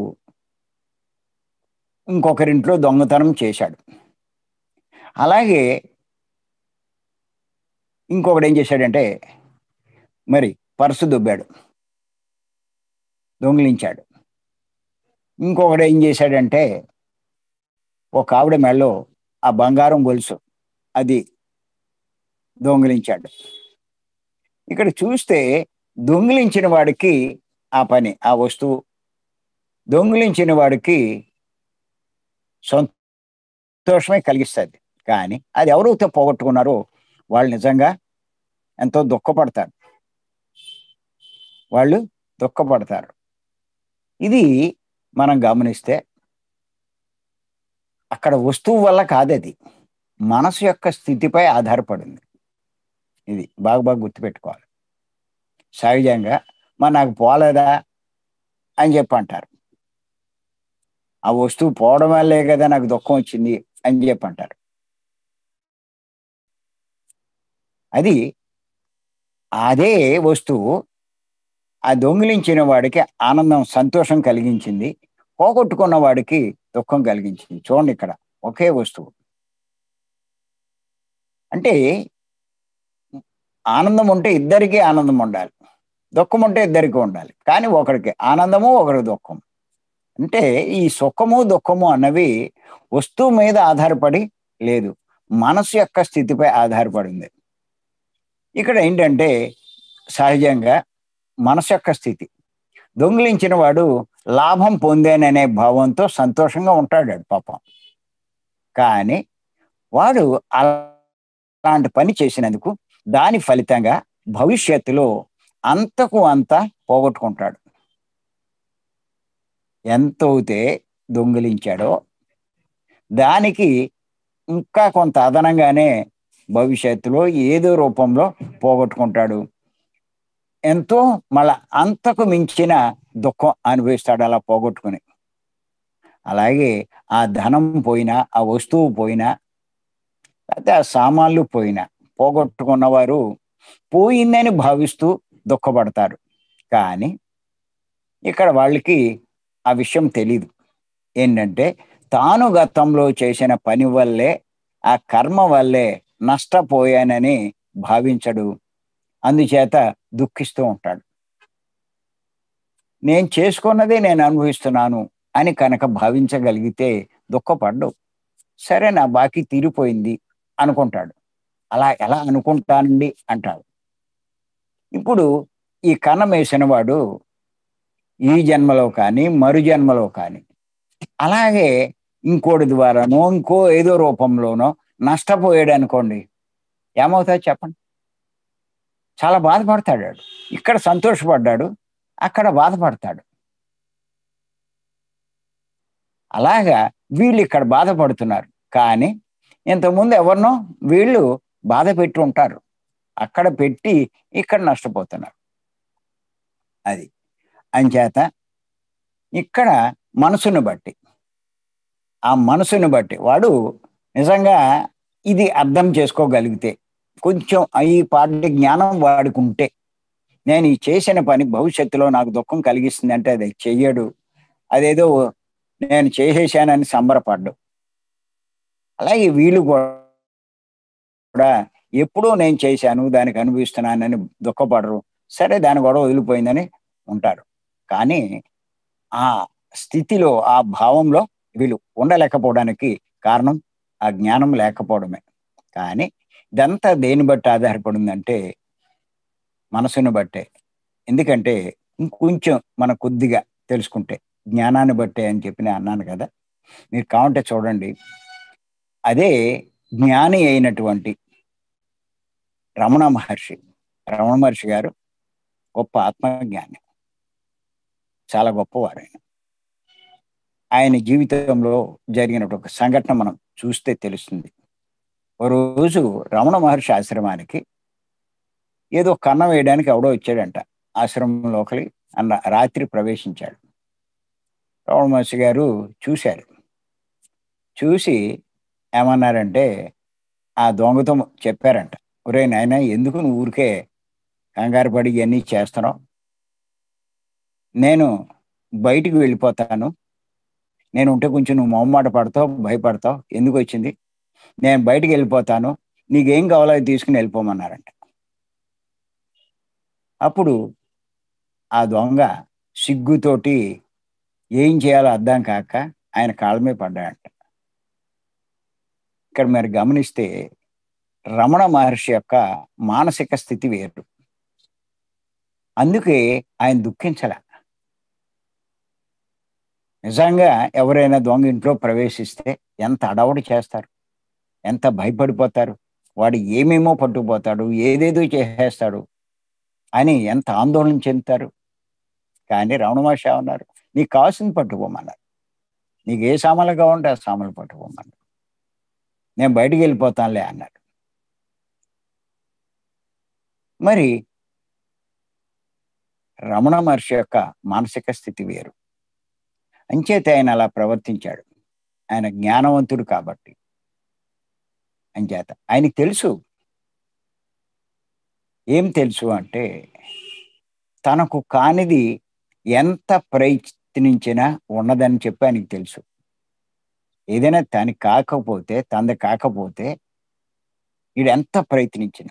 ఇంకొకరింట్లో దొంగతనం చేశాడు అలాగే ఇంకొకడు ఏం చేశాడంటే మరి పర్సు దుబ్బాడు దొంగిలించాడు ఇంకొకడు ఏం చేశాడంటే ఒక ఆవిడ మెళ్ళో ఆ బంగారం గొలుసు అది దొంగిలించాడు ఇక్కడ చూస్తే దొంగిలించిన వాడికి ఆ పని ఆ వస్తువు దొంగిలించిన వాడికి సంతోషమే కలిగిస్తుంది కానీ అది ఎవరైతే పోగొట్టుకున్నారో వాళ్ళు నిజంగా ఎంతో దుఃఖపడతారు వాళ్ళు దుఃఖపడతారు ఇది మనం గమనిస్తే అక్కడ వస్తువు వల్ల కాదది మనసు యొక్క స్థితిపై ఆధారపడింది ఇది బాగా బాగా గుర్తుపెట్టుకోవాలి సహజంగా మరి నాకు పోలేదా అని చెప్పి అంటారు ఆ వస్తువు పోవడం వల్లే కదా నాకు దుఃఖం వచ్చింది అని చెప్పి అంటారు అది అదే వస్తువు ఆ దొంగిలించిన వాడికి ఆనందం సంతోషం కలిగించింది పోగొట్టుకున్న వాడికి దుఃఖం కలిగించింది చూడండి ఇక్కడ ఒకే వస్తువు అంటే ఆనందం ఉంటే ఇద్దరికి ఆనందం ఉండాలి దుఃఖం ఉంటే ఇద్దరికి ఉండాలి కానీ ఒకరికి ఆనందము ఒకరి దుఃఖం అంటే ఈ సుఖము దుఃఖము అన్నవి వస్తువు మీద ఆధారపడి లేదు మనసు యొక్క స్థితిపై ఆధారపడింది ఇక్కడ ఏంటంటే సహజంగా మనసు యొక్క స్థితి దొంగిలించిన వాడు లాభం పొందాననే భావంతో సంతోషంగా ఉంటాడు పాపం కానీ వాడు అలాంటి పని చేసినందుకు దాని ఫలితంగా భవిష్యత్తులో అంతకు అంత పోగొట్టుకుంటాడు ఎంతవుతే దొంగిలించాడో దానికి ఇంకా కొంత అదనంగానే భవిష్యత్తులో ఏదో రూపంలో పోగొట్టుకుంటాడు ఎంతో మళ్ళా అంతకు మించిన దుఃఖం అనుభవిస్తాడు అలా పోగొట్టుకుని అలాగే ఆ ధనం పోయినా ఆ వస్తువు పోయినా లేకపోతే ఆ సామాన్లు పోయినా పోగొట్టుకున్నవారు పోయిందని భావిస్తూ దుఃఖపడతారు కానీ ఇక్కడ వాళ్ళకి ఆ విషయం తెలీదు ఏంటంటే తాను గతంలో చేసిన పని వల్లే ఆ కర్మ వల్లే నష్టపోయానని భావించడు అందుచేత దుఃఖిస్తూ ఉంటాడు నేను చేసుకున్నదే నేను అనుభవిస్తున్నాను అని కనుక భావించగలిగితే దుఃఖపడ్డు సరే నా బాకీ తీరిపోయింది అనుకుంటాడు అలా ఎలా అనుకుంటానండి అంటాడు ఇప్పుడు ఈ కన్నం వేసిన వాడు ఈ జన్మలో కానీ మరు జన్మలో కానీ అలాగే ఇంకోటి ద్వారానో ఇంకో ఏదో రూపంలోనో నష్టపోయాడు అనుకోండి ఏమవుతుంది చెప్పండి చాలా బాధపడతాడు ఇక్కడ సంతోషపడ్డాడు అక్కడ బాధపడతాడు అలాగా వీళ్ళు ఇక్కడ బాధపడుతున్నారు కానీ ఇంతకుముందు ఎవరినో వీళ్ళు బాధ పెట్టి ఉంటారు అక్కడ పెట్టి ఇక్కడ నష్టపోతున్నారు అది అంచేత ఇక్కడ మనసును బట్టి ఆ మనసును బట్టి వాడు నిజంగా ఇది అర్థం చేసుకోగలిగితే కొంచెం ఈ పాటి జ్ఞానం వాడుకుంటే నేను ఈ చేసిన పని భవిష్యత్తులో నాకు దుఃఖం కలిగిస్తుంది అంటే అది చెయ్యడు అదేదో నేను చేసేసానని సంబరపడ్డు అలాగే వీళ్ళు కూడా ఎప్పుడూ నేను చేశాను దానికి అనుభవిస్తున్నానని దుఃఖపడరు సరే దాని గొడవ వదిలిపోయిందని ఉంటారు కానీ ఆ స్థితిలో ఆ భావంలో వీళ్ళు ఉండలేకపోవడానికి కారణం ఆ జ్ఞానం లేకపోవడమే కానీ ఇదంతా దేని బట్టి ఆధారపడిందంటే మనసును బట్టే ఎందుకంటే ఇంకొంచెం మన కొద్దిగా తెలుసుకుంటే జ్ఞానాన్ని బట్టే అని చెప్పి నేను అన్నాను కదా మీరు కావంటే చూడండి అదే జ్ఞాని అయినటువంటి రమణ మహర్షి రమణ మహర్షి గారు గొప్ప ఆత్మజ్ఞాని చాలా గొప్పవారు ఆయన ఆయన జీవితంలో జరిగిన ఒక సంఘటన మనం చూస్తే తెలుస్తుంది ఓ రోజు రమణ మహర్షి ఆశ్రమానికి ఏదో కన్నం వేయడానికి ఎవడో వచ్చాడంట ఆశ్రమం లోకలి అన్న రాత్రి ప్రవేశించాడు రమణ మహర్షి గారు చూశారు చూసి ఏమన్నారంటే ఆ దొంగతో చెప్పారంట ఒరే నాయన ఎందుకు నువ్వు ఊరికే కంగారు పడి ఇవన్నీ చేస్తున్నావు నేను బయటికి వెళ్ళిపోతాను నేను ఉంటే కొంచెం నువ్వు మొహమాట పడతావు భయపడతావు ఎందుకు వచ్చింది నేను బయటకు వెళ్ళిపోతాను నీకేం కావాలో అది తీసుకుని వెళ్ళిపోమన్నారంట అప్పుడు ఆ దొంగ సిగ్గుతోటి ఏం చేయాలో అర్థం కాక ఆయన కాళ్ళమే పడ్డాడంట ఇక్కడ మీరు గమనిస్తే రమణ మహర్షి యొక్క మానసిక స్థితి వేరు అందుకే ఆయన దుఃఖించలే నిజంగా ఎవరైనా దొంగ ఇంట్లో ప్రవేశిస్తే ఎంత అడవడి చేస్తారు ఎంత భయపడిపోతారు వాడు ఏమేమో పట్టుకుపోతాడు ఏదేదో చేసేస్తాడు అని ఎంత ఆందోళన చెందుతారు కానీ మహర్షి ఉన్నారు నీ కాసిన పట్టుకోమన్నారు నీకు ఏ సామాన్లు కావాలంటే ఆ సామాన్లు పట్టుకోమన్నారు నేను బయటికి వెళ్ళిపోతానులే అన్నాడు మరి రమణ మహర్షి యొక్క మానసిక స్థితి వేరు అంచేత ఆయన అలా ప్రవర్తించాడు ఆయన జ్ఞానవంతుడు కాబట్టి అంచేత ఆయనకి తెలుసు ఏం తెలుసు అంటే తనకు కానిది ఎంత ప్రయత్నించినా ఉన్నదని చెప్పి ఆయనకి తెలుసు ఏదైనా తనకి కాకపోతే తన కాకపోతే వీడు ఎంత ప్రయత్నించిన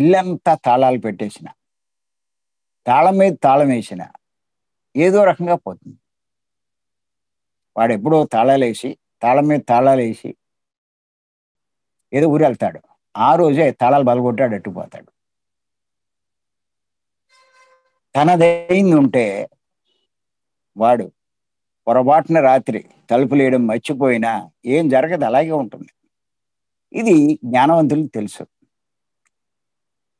ఇల్లంతా తాళాలు పెట్టేసిన తాళం మీద తాళం వేసిన ఏదో రకంగా పోతుంది వాడు తాళాలు తాళాలేసి తాళం మీద తాళాలేసి ఏదో ఊరు వెళ్తాడు ఆ రోజే తాళాలు బలగొట్టాడు అట్టుపోతాడు తనదైంది ఉంటే వాడు పొరపాటున రాత్రి తలుపులేయడం మర్చిపోయినా ఏం జరగదు అలాగే ఉంటుంది ఇది జ్ఞానవంతులకు తెలుసు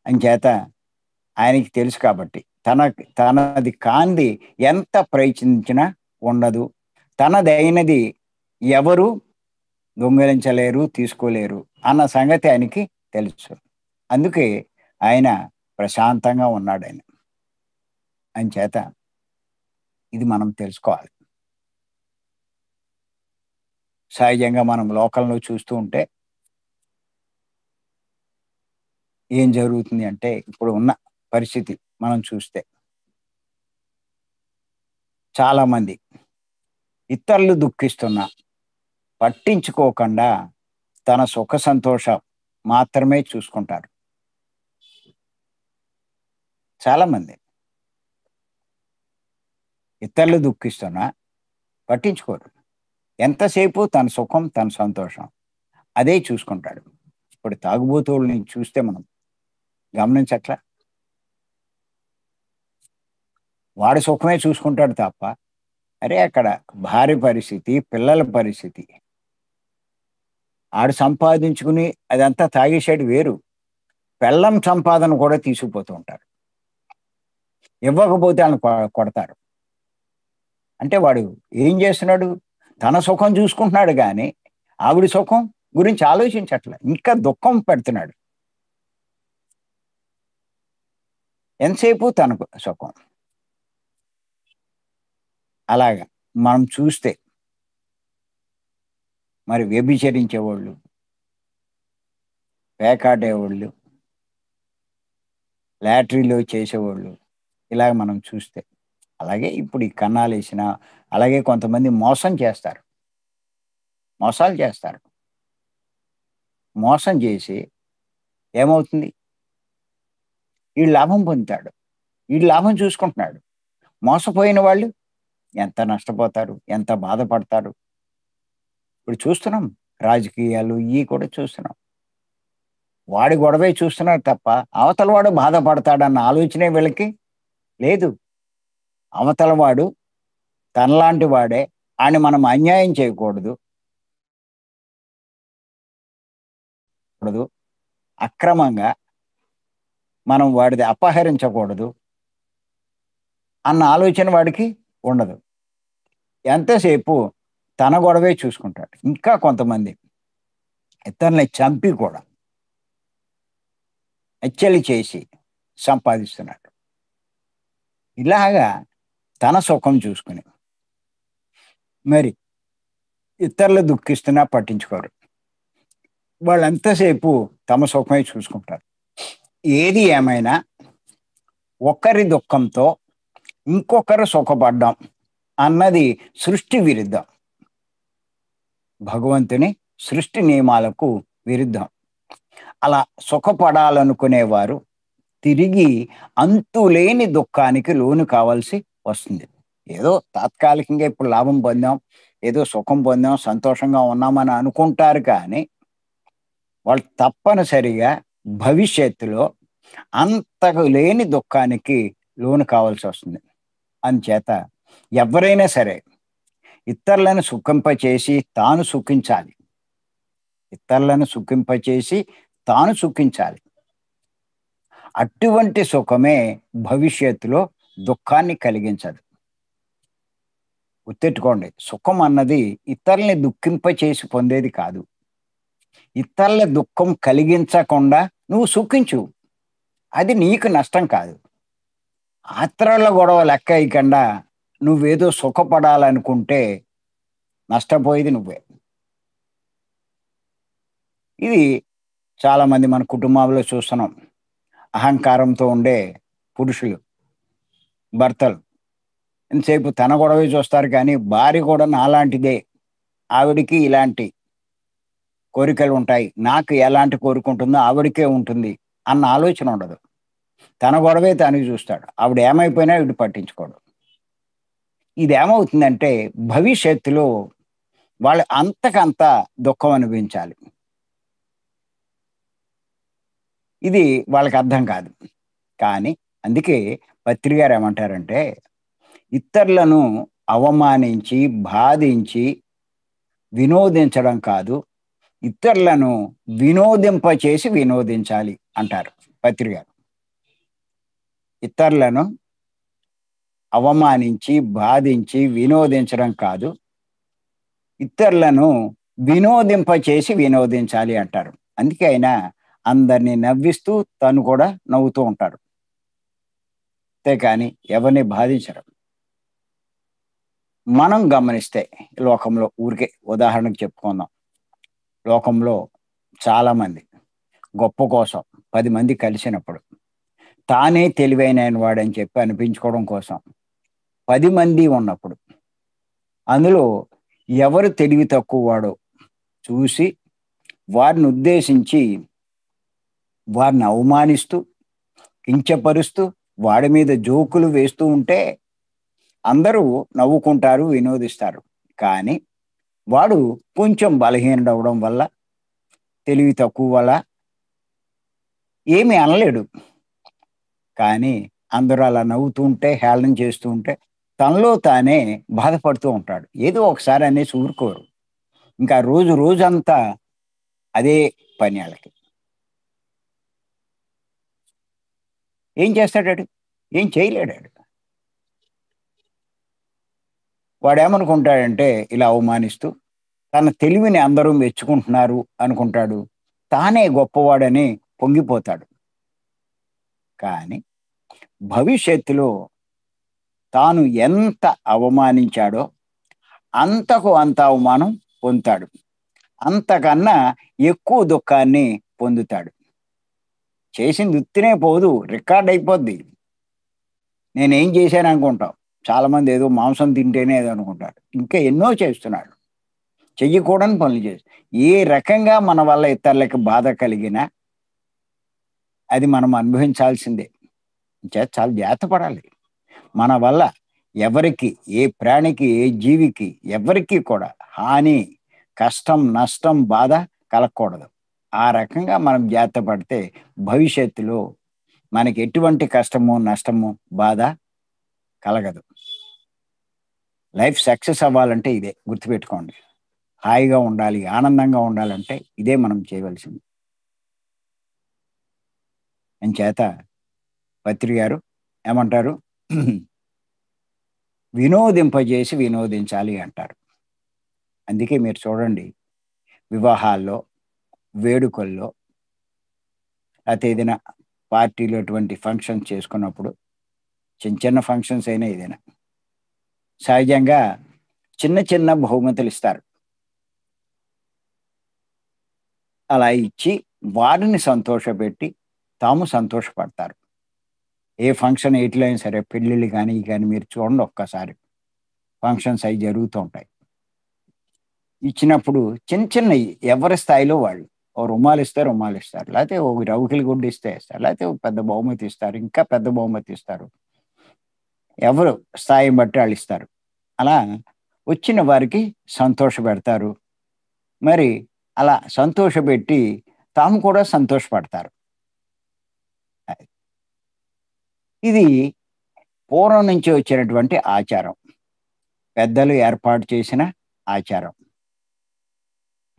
అంచేత ఆయనకి తెలుసు కాబట్టి తన తనది కాంది ఎంత ప్రయత్నించినా ఉండదు తనదైనది ఎవరు దొంగిలించలేరు తీసుకోలేరు అన్న సంగతి ఆయనకి తెలుసు అందుకే ఆయన ప్రశాంతంగా ఉన్నాడు ఆయన అని చేత ఇది మనం తెలుసుకోవాలి సహజంగా మనం లోకంలో చూస్తూ ఉంటే ఏం జరుగుతుంది అంటే ఇప్పుడు ఉన్న పరిస్థితి మనం చూస్తే చాలామంది ఇతరులు దుఃఖిస్తున్నా పట్టించుకోకుండా తన సుఖ సంతోషం మాత్రమే చూసుకుంటారు చాలామంది ఇతరులు దుఃఖిస్తున్నా పట్టించుకోరు ఎంతసేపు తన సుఖం తన సంతోషం అదే చూసుకుంటాడు ఇప్పుడు తాగుబోతుల్ని చూస్తే మనం గమనించట్లా వాడి సుఖమే చూసుకుంటాడు తప్ప అరే అక్కడ భార్య పరిస్థితి పిల్లల పరిస్థితి ఆడు సంపాదించుకుని అదంతా తాగేసాడు వేరు పెళ్ళం సంపాదన కూడా తీసుకుపోతూ ఉంటారు ఇవ్వకపోతే వాళ్ళని కొడతారు అంటే వాడు ఏం చేస్తున్నాడు తన సుఖం చూసుకుంటున్నాడు కానీ ఆవిడ సుఖం గురించి ఆలోచించట్లే ఇంకా దుఃఖం పెడుతున్నాడు ఎంతసేపు తనకు సుఖం అలాగా మనం చూస్తే మరి వ్యభిచరించేవాళ్ళు వేకాడేవాళ్ళు లాటరీలో చేసేవాళ్ళు ఇలాగ మనం చూస్తే అలాగే ఇప్పుడు ఈ కన్నాలు వేసిన అలాగే కొంతమంది మోసం చేస్తారు మోసాలు చేస్తారు మోసం చేసి ఏమవుతుంది వీడు లాభం పొందుతాడు వీడు లాభం చూసుకుంటున్నాడు మోసపోయిన వాళ్ళు ఎంత నష్టపోతారు ఎంత బాధపడతారు ఇప్పుడు చూస్తున్నాం రాజకీయాలు ఇవి కూడా చూస్తున్నాం వాడి గొడవే చూస్తున్నారు తప్ప అవతల వాడు బాధపడతాడన్న ఆలోచనే వీళ్ళకి లేదు అవతల వాడు తనలాంటి వాడే ఆయన మనం అన్యాయం చేయకూడదు అక్రమంగా మనం వాడిది అపహరించకూడదు అన్న ఆలోచన వాడికి ఉండదు ఎంతసేపు తన గొడవే చూసుకుంటాడు ఇంకా కొంతమంది ఇతరులని చంపి కూడా హెచ్చలి చేసి సంపాదిస్తున్నాడు ఇలాగా తన సుఖం చూసుకుని మరి ఇతరులు దుఃఖిస్తున్నా పట్టించుకోరు వాళ్ళు ఎంతసేపు తమ సుఖమే చూసుకుంటారు ఏది ఏమైనా ఒకరి దుఃఖంతో ఇంకొకరు సుఖపడ్డాం అన్నది సృష్టి విరుద్ధం భగవంతుని సృష్టి నియమాలకు విరుద్ధం అలా సుఖపడాలనుకునేవారు తిరిగి అంతులేని దుఃఖానికి లోను కావాల్సి వస్తుంది ఏదో తాత్కాలికంగా ఇప్పుడు లాభం పొందాం ఏదో సుఖం పొందాం సంతోషంగా ఉన్నామని అనుకుంటారు కానీ వాళ్ళు తప్పనిసరిగా భవిష్యత్తులో అంతకు లేని దుఃఖానికి లోను కావాల్సి వస్తుంది అంచేత ఎవరైనా సరే ఇతరులను సుఖింపచేసి తాను సుఖించాలి ఇతరులను సుఖింపచేసి తాను సుఖించాలి అటువంటి సుఖమే భవిష్యత్తులో దుఃఖాన్ని కలిగించదు గుర్తెట్టుకోండి సుఖం అన్నది ఇతరుల్ని దుఃఖింపచేసి పొందేది కాదు ఇతరుల దుఃఖం కలిగించకుండా నువ్వు సుఖించు అది నీకు నష్టం కాదు ఆత్రాల గొడవ లెక్క అయ్యకుండా నువ్వేదో సుఖపడాలనుకుంటే నష్టపోయేది నువ్వే ఇది చాలామంది మన కుటుంబంలో చూస్తున్నాం అహంకారంతో ఉండే పురుషులు భర్తలు ఎంతసేపు తన గొడవే చూస్తారు కానీ భార్య కూడా నాలాంటిదే ఆవిడికి ఇలాంటి కోరికలు ఉంటాయి నాకు ఎలాంటి కోరిక ఉంటుందో ఆవిడికే ఉంటుంది అన్న ఆలోచన ఉండదు తన గొడవే తనకి చూస్తాడు ఆవిడ ఏమైపోయినా వీడు పట్టించుకోడు ఏమవుతుందంటే భవిష్యత్తులో వాళ్ళు అంతకంత దుఃఖం అనుభవించాలి ఇది వాళ్ళకి అర్థం కాదు కానీ అందుకే గారు ఏమంటారంటే ఇతరులను అవమానించి బాధించి వినోదించడం కాదు ఇతరులను వినోదింపచేసి వినోదించాలి అంటారు గారు ఇతరులను అవమానించి బాధించి వినోదించడం కాదు ఇతరులను వినోదింప చేసి వినోదించాలి అంటారు అందుకే ఆయన అందరినీ నవ్విస్తూ తను కూడా నవ్వుతూ ఉంటాడు అంతేకాని ఎవరిని బాధించరు మనం గమనిస్తే లోకంలో ఊరికే ఉదాహరణకు చెప్పుకుందాం లోకంలో చాలామంది గొప్ప కోసం పది మంది కలిసినప్పుడు తానే తెలివైన వాడని చెప్పి అనిపించుకోవడం కోసం పది మంది ఉన్నప్పుడు అందులో ఎవరు తెలివి తక్కువ వాడో చూసి వారిని ఉద్దేశించి వారిని అవమానిస్తూ కించపరుస్తూ వాడి మీద జోకులు వేస్తూ ఉంటే అందరూ నవ్వుకుంటారు వినోదిస్తారు కానీ వాడు కొంచెం బలహీనుడవడం వల్ల తెలివి తక్కువ వల్ల ఏమీ అనలేడు కానీ అందరూ అలా నవ్వుతూ ఉంటే హేళనం చేస్తూ ఉంటే తనలో తానే బాధపడుతూ ఉంటాడు ఏదో ఒకసారి అనేసి ఊరుకోరు ఇంకా రోజు రోజంతా అదే పని వాళ్ళకి ఏం చేస్తాడాడు ఏం చేయలేడాడు వాడేమనుకుంటాడంటే ఇలా అవమానిస్తూ తన తెలివిని అందరూ మెచ్చుకుంటున్నారు అనుకుంటాడు తానే గొప్పవాడని పొంగిపోతాడు కానీ భవిష్యత్తులో తాను ఎంత అవమానించాడో అంతకు అంత అవమానం పొందుతాడు అంతకన్నా ఎక్కువ దుఃఖాన్ని పొందుతాడు చేసింది ఉత్తినే పోదు రికార్డ్ అయిపోద్ది నేనేం చేశాను అనుకుంటాం చాలామంది ఏదో మాంసం తింటేనే అనుకుంటాడు ఇంకా ఎన్నో చేస్తున్నాడు చెయ్యకూడని పనులు చేస్తాడు ఏ రకంగా మన వల్ల ఇతరులకి బాధ కలిగినా అది మనం అనుభవించాల్సిందే చాలా జాగ్రత్త పడాలి మన వల్ల ఎవరికి ఏ ప్రాణికి ఏ జీవికి ఎవరికి కూడా హాని కష్టం నష్టం బాధ కలగకూడదు ఆ రకంగా మనం జాగ్రత్త పడితే భవిష్యత్తులో మనకి ఎటువంటి కష్టము నష్టము బాధ కలగదు లైఫ్ సక్సెస్ అవ్వాలంటే ఇదే గుర్తుపెట్టుకోండి హాయిగా ఉండాలి ఆనందంగా ఉండాలంటే ఇదే మనం చేయవలసింది అని చేత పత్రి గారు ఏమంటారు వినోదింపజేసి వినోదించాలి అంటారు అందుకే మీరు చూడండి వివాహాల్లో వేడుకల్లో లేకపోతే ఏదైనా పార్టీలో అటువంటి ఫంక్షన్స్ చేసుకున్నప్పుడు చిన్న చిన్న ఫంక్షన్స్ అయినా ఏదైనా సహజంగా చిన్న చిన్న బహుమతులు ఇస్తారు అలా ఇచ్చి వారిని సంతోషపెట్టి తాము సంతోషపడతారు ఏ ఫంక్షన్ ఎట్లయినా సరే పెళ్ళిళ్ళు కానీ కానీ మీరు చూడండి ఒక్కసారి ఫంక్షన్స్ అవి జరుగుతూ ఉంటాయి ఇచ్చినప్పుడు చిన్న చిన్నవి ఎవరి స్థాయిలో వాళ్ళు ఓ రుమాలు ఇస్తే రుమాలు ఇస్తారు లేకపోతే ఒక రౌకిలి గుడ్డు ఇస్తే ఇస్తారు లేకపోతే ఒక పెద్ద బహుమతి ఇస్తారు ఇంకా పెద్ద బహుమతి ఇస్తారు ఎవరు స్థాయిని బట్టి వాళ్ళు ఇస్తారు అలా వచ్చిన వారికి సంతోష పెడతారు మరి అలా సంతోషపెట్టి తాము కూడా సంతోషపడతారు ఇది పూర్వం నుంచి వచ్చినటువంటి ఆచారం పెద్దలు ఏర్పాటు చేసిన ఆచారం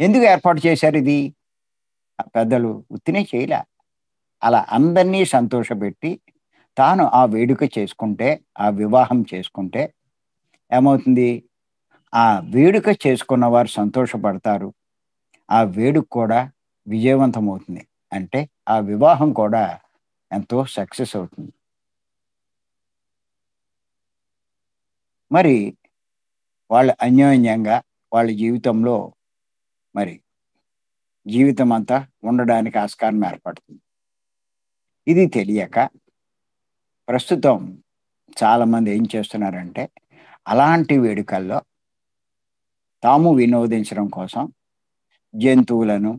ఎందుకు ఏర్పాటు చేశారు ఇది పెద్దలు ఉత్తినే చేయలే అలా అందరినీ సంతోషపెట్టి తాను ఆ వేడుక చేసుకుంటే ఆ వివాహం చేసుకుంటే ఏమవుతుంది ఆ వేడుక చేసుకున్న వారు సంతోషపడతారు ఆ వేడుక కూడా విజయవంతం అంటే ఆ వివాహం కూడా ఎంతో సక్సెస్ అవుతుంది మరి వాళ్ళు అన్యోన్యంగా వాళ్ళ జీవితంలో మరి జీవితం అంతా ఉండడానికి ఆస్కారం ఏర్పడుతుంది ఇది తెలియక ప్రస్తుతం చాలామంది ఏం చేస్తున్నారంటే అలాంటి వేడుకల్లో తాము వినోదించడం కోసం జంతువులను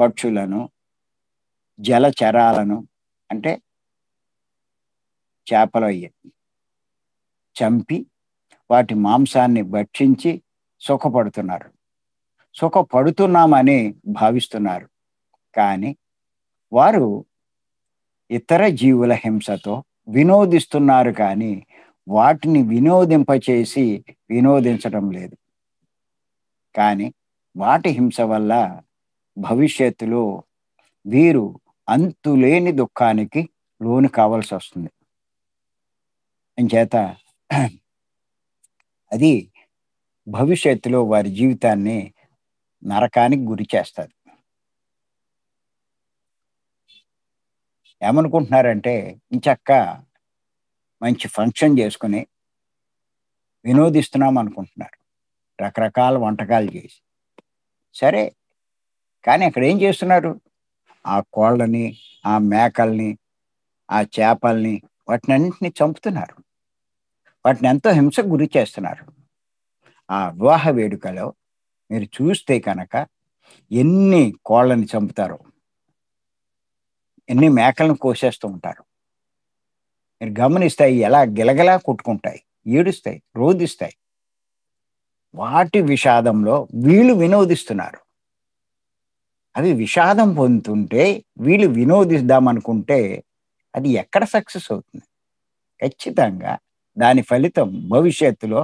పక్షులను జలచరాలను అంటే చేపలు అయ్యాయి చంపి వాటి మాంసాన్ని భక్షించి సుఖపడుతున్నారు సుఖపడుతున్నామని భావిస్తున్నారు కానీ వారు ఇతర జీవుల హింసతో వినోదిస్తున్నారు కానీ వాటిని వినోదింపచేసి వినోదించడం లేదు కానీ వాటి హింస వల్ల భవిష్యత్తులో వీరు అంతులేని దుఃఖానికి లోను కావాల్సి వస్తుంది అంచేత అది భవిష్యత్తులో వారి జీవితాన్ని నరకానికి గురి చేస్తుంది ఏమనుకుంటున్నారంటే ఇంచక్క మంచి ఫంక్షన్ చేసుకుని వినోదిస్తున్నాం అనుకుంటున్నారు రకరకాల వంటకాలు చేసి సరే కానీ అక్కడ ఏం చేస్తున్నారు ఆ కోళ్ళని ఆ మేకల్ని ఆ చేపల్ని వాటినన్నింటినీ చంపుతున్నారు వాటిని ఎంతో హింసకు గురి చేస్తున్నారు ఆ వివాహ వేడుకలో మీరు చూస్తే కనుక ఎన్ని కోళ్ళని చంపుతారు ఎన్ని మేకలను కోసేస్తూ ఉంటారు మీరు గమనిస్తాయి ఎలా గిలగలా కొట్టుకుంటాయి ఏడుస్తాయి రోధిస్తాయి వాటి విషాదంలో వీళ్ళు వినోదిస్తున్నారు అవి విషాదం పొందుతుంటే వీళ్ళు వినోదిద్దామనుకుంటే అది ఎక్కడ సక్సెస్ అవుతుంది ఖచ్చితంగా దాని ఫలితం భవిష్యత్తులో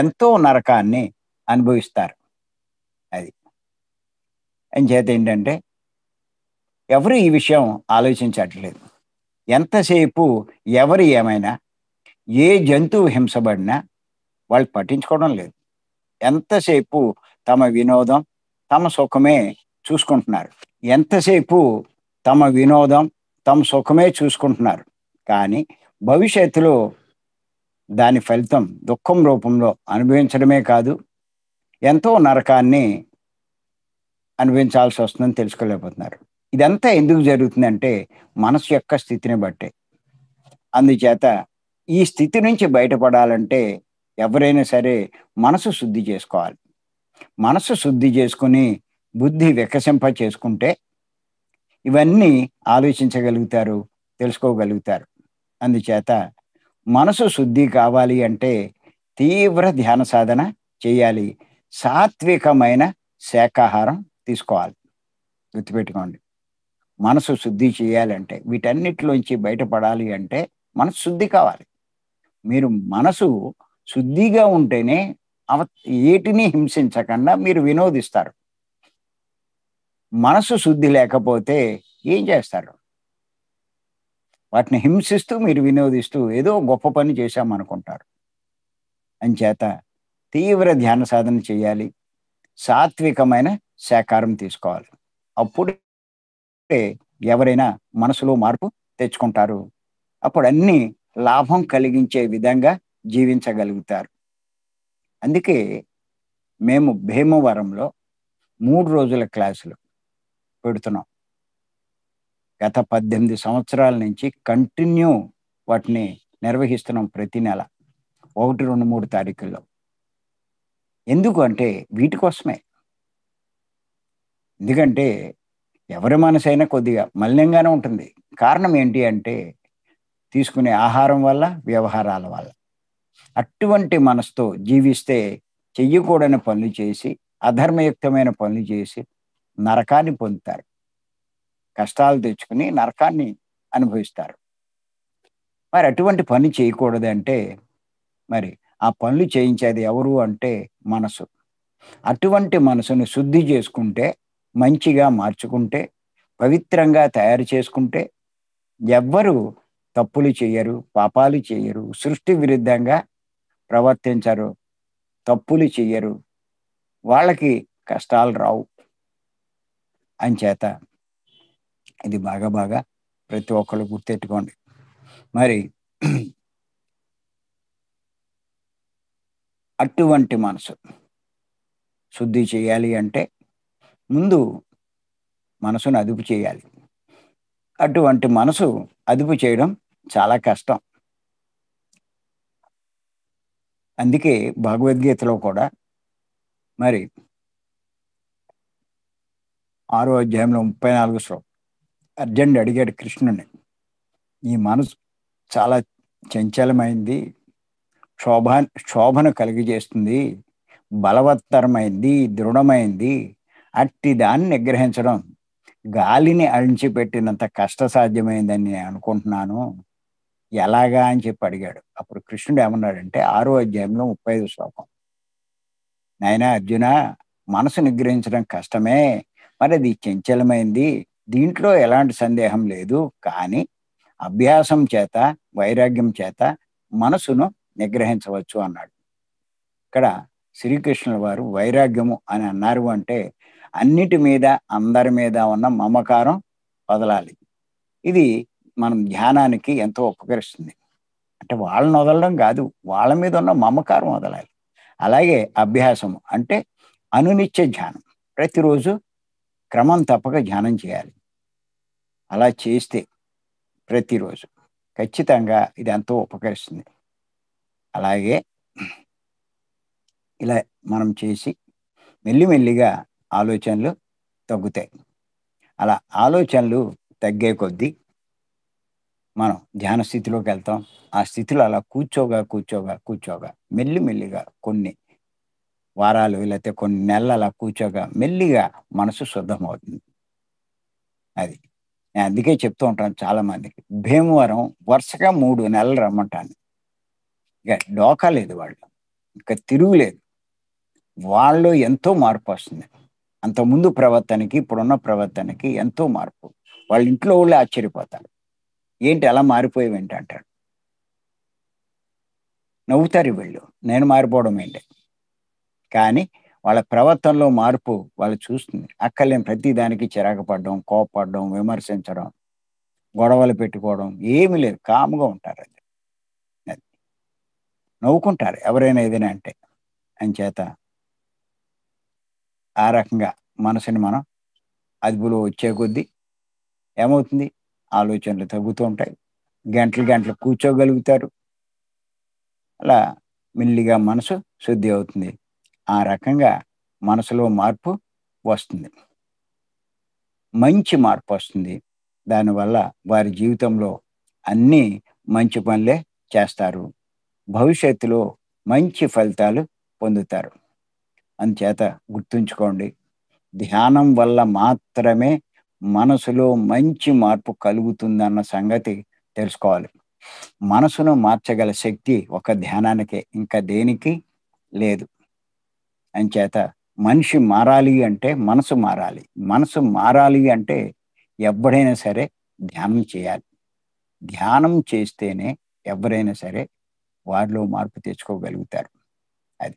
ఎంతో నరకాన్ని అనుభవిస్తారు అది అంచేత ఏంటంటే ఎవరు ఈ విషయం ఆలోచించట్లేదు ఎంతసేపు ఎవరు ఏమైనా ఏ జంతువు హింసబడినా వాళ్ళు పట్టించుకోవడం లేదు ఎంతసేపు తమ వినోదం తమ సుఖమే చూసుకుంటున్నారు ఎంతసేపు తమ వినోదం తమ సుఖమే చూసుకుంటున్నారు కానీ భవిష్యత్తులో దాని ఫలితం దుఃఖం రూపంలో అనుభవించడమే కాదు ఎంతో నరకాన్ని అనుభవించాల్సి వస్తుందని తెలుసుకోలేకపోతున్నారు ఇదంతా ఎందుకు జరుగుతుందంటే మనసు యొక్క స్థితిని బట్టే అందుచేత ఈ స్థితి నుంచి బయటపడాలంటే ఎవరైనా సరే మనసు శుద్ధి చేసుకోవాలి మనసు శుద్ధి చేసుకుని బుద్ధి వికసింప చేసుకుంటే ఇవన్నీ ఆలోచించగలుగుతారు తెలుసుకోగలుగుతారు అందుచేత మనసు శుద్ధి కావాలి అంటే తీవ్ర ధ్యాన సాధన చేయాలి సాత్వికమైన శాకాహారం తీసుకోవాలి గుర్తుపెట్టుకోండి మనసు శుద్ధి చేయాలంటే వీటన్నిటిలోంచి బయటపడాలి అంటే మనసు శుద్ధి కావాలి మీరు మనసు శుద్ధిగా ఉంటేనే అవ ఏటిని హింసించకుండా మీరు వినోదిస్తారు మనసు శుద్ధి లేకపోతే ఏం చేస్తారు వాటిని హింసిస్తూ మీరు వినోదిస్తూ ఏదో గొప్ప పని చేశామనుకుంటారు అంచేత తీవ్ర ధ్యాన సాధన చేయాలి సాత్వికమైన సేకారం తీసుకోవాలి అప్పుడు ఎవరైనా మనసులో మార్పు తెచ్చుకుంటారు అప్పుడు అన్ని లాభం కలిగించే విధంగా జీవించగలుగుతారు అందుకే మేము భీమవరంలో మూడు రోజుల క్లాసులు పెడుతున్నాం గత పద్దెనిమిది సంవత్సరాల నుంచి కంటిన్యూ వాటిని నిర్వహిస్తున్నాం ప్రతి నెల ఒకటి రెండు మూడు తారీఖుల్లో ఎందుకు అంటే వీటి కోసమే ఎందుకంటే ఎవరి మనసైనా కొద్దిగా మలినంగానే ఉంటుంది కారణం ఏంటి అంటే తీసుకునే ఆహారం వల్ల వ్యవహారాల వల్ల అటువంటి మనసుతో జీవిస్తే చెయ్యకూడని పనులు చేసి అధర్మయుక్తమైన పనులు చేసి నరకాన్ని పొందుతారు కష్టాలు తెచ్చుకుని నరకాన్ని అనుభవిస్తారు మరి అటువంటి పని చేయకూడదంటే మరి ఆ పనులు చేయించేది ఎవరు అంటే మనసు అటువంటి మనసును శుద్ధి చేసుకుంటే మంచిగా మార్చుకుంటే పవిత్రంగా తయారు చేసుకుంటే ఎవ్వరు తప్పులు చేయరు పాపాలు చేయరు సృష్టి విరుద్ధంగా ప్రవర్తించరు తప్పులు చేయరు వాళ్ళకి కష్టాలు రావు అంచేత ఇది బాగా బాగా ప్రతి ఒక్కళ్ళు గుర్తెట్టుకోండి మరి అటువంటి మనసు శుద్ధి చేయాలి అంటే ముందు మనసును అదుపు చేయాలి అటువంటి మనసు అదుపు చేయడం చాలా కష్టం అందుకే భగవద్గీతలో కూడా మరి ఆరో అధ్యాయంలో ముప్పై నాలుగు శ్లోకం అర్జెంట్ అడిగాడు కృష్ణుని ఈ మనసు చాలా చంచలమైంది శోభ శోభను కలిగజేస్తుంది బలవత్తరమైంది దృఢమైంది అట్టి దాన్ని నిగ్రహించడం గాలిని అణిచిపెట్టినంత సాధ్యమైందని నేను అనుకుంటున్నాను ఎలాగా అని చెప్పి అడిగాడు అప్పుడు కృష్ణుడు ఏమన్నాడంటే ఆరో అధ్యాయంలో ముప్పై ఐదు శ్లోకం నాయన అర్జున మనసు నిగ్రహించడం కష్టమే మరి అది చంచలమైంది దీంట్లో ఎలాంటి సందేహం లేదు కానీ అభ్యాసం చేత వైరాగ్యం చేత మనసును నిగ్రహించవచ్చు అన్నాడు ఇక్కడ శ్రీకృష్ణుల వారు వైరాగ్యము అని అన్నారు అంటే అన్నిటి మీద అందరి మీద ఉన్న మమకారం వదలాలి ఇది మనం ధ్యానానికి ఎంతో ఉపకరిస్తుంది అంటే వాళ్ళని వదలడం కాదు వాళ్ళ మీద ఉన్న మమకారం వదలాలి అలాగే అభ్యాసము అంటే అనునిత్య ధ్యానం ప్రతిరోజు క్రమం తప్పక ధ్యానం చేయాలి అలా చేస్తే ప్రతిరోజు ఖచ్చితంగా ఇది ఎంతో ఉపకరిస్తుంది అలాగే ఇలా మనం చేసి మెల్లిమెల్లిగా ఆలోచనలు తగ్గుతాయి అలా ఆలోచనలు తగ్గే కొద్దీ మనం ధ్యాన స్థితిలోకి వెళ్తాం ఆ స్థితిలో అలా కూర్చోగా కూర్చోగా కూర్చోగా మెల్లిమెల్లిగా కొన్ని వారాలు లేకపోతే కొన్ని నెలలు అలా కూర్చోగా మెల్లిగా మనసు శుద్ధమవుతుంది అది నేను అందుకే చెప్తూ ఉంటాను చాలా మందికి భీమవరం వరుసగా మూడు నెలలు రమ్మంటాను ఇక డోకా లేదు వాళ్ళు ఇంకా తిరుగులేదు వాళ్ళు ఎంతో మార్పు వస్తుంది అంతకుముందు ప్రవర్తనకి ఇప్పుడున్న ప్రవర్తనకి ఎంతో మార్పు వాళ్ళ ఇంట్లో వాళ్ళే ఆశ్చర్యపోతారు ఏంటి అలా మారిపోయావు ఏంటి అంటాడు నవ్వుతారు వీళ్ళు నేను మారిపోవడం ఏంటి కానీ వాళ్ళ ప్రవర్తనలో మార్పు వాళ్ళు చూస్తుంది అక్కర్లేం ప్రతి దానికి చిరాకు పడడం కోపపడడం విమర్శించడం గొడవలు పెట్టుకోవడం ఏమీ లేదు కామ్గా ఉంటారు అది అది నవ్వుకుంటారు ఎవరైనా ఏదైనా అంటే చేత ఆ రకంగా మనసుని మనం అదుపులో వచ్చే కొద్దీ ఏమవుతుంది ఆలోచనలు తగ్గుతూ ఉంటాయి గంటలు గంటలు కూర్చోగలుగుతారు అలా మెల్లిగా మనసు శుద్ధి అవుతుంది ఆ రకంగా మనసులో మార్పు వస్తుంది మంచి మార్పు వస్తుంది దానివల్ల వారి జీవితంలో అన్నీ మంచి పనులే చేస్తారు భవిష్యత్తులో మంచి ఫలితాలు పొందుతారు అందుచేత గుర్తుంచుకోండి ధ్యానం వల్ల మాత్రమే మనసులో మంచి మార్పు కలుగుతుందన్న సంగతి తెలుసుకోవాలి మనసును మార్చగల శక్తి ఒక ధ్యానానికే ఇంకా దేనికి లేదు అంచేత మనిషి మారాలి అంటే మనసు మారాలి మనసు మారాలి అంటే ఎవడైనా సరే ధ్యానం చేయాలి ధ్యానం చేస్తేనే ఎవరైనా సరే వారిలో మార్పు తెచ్చుకోగలుగుతారు అది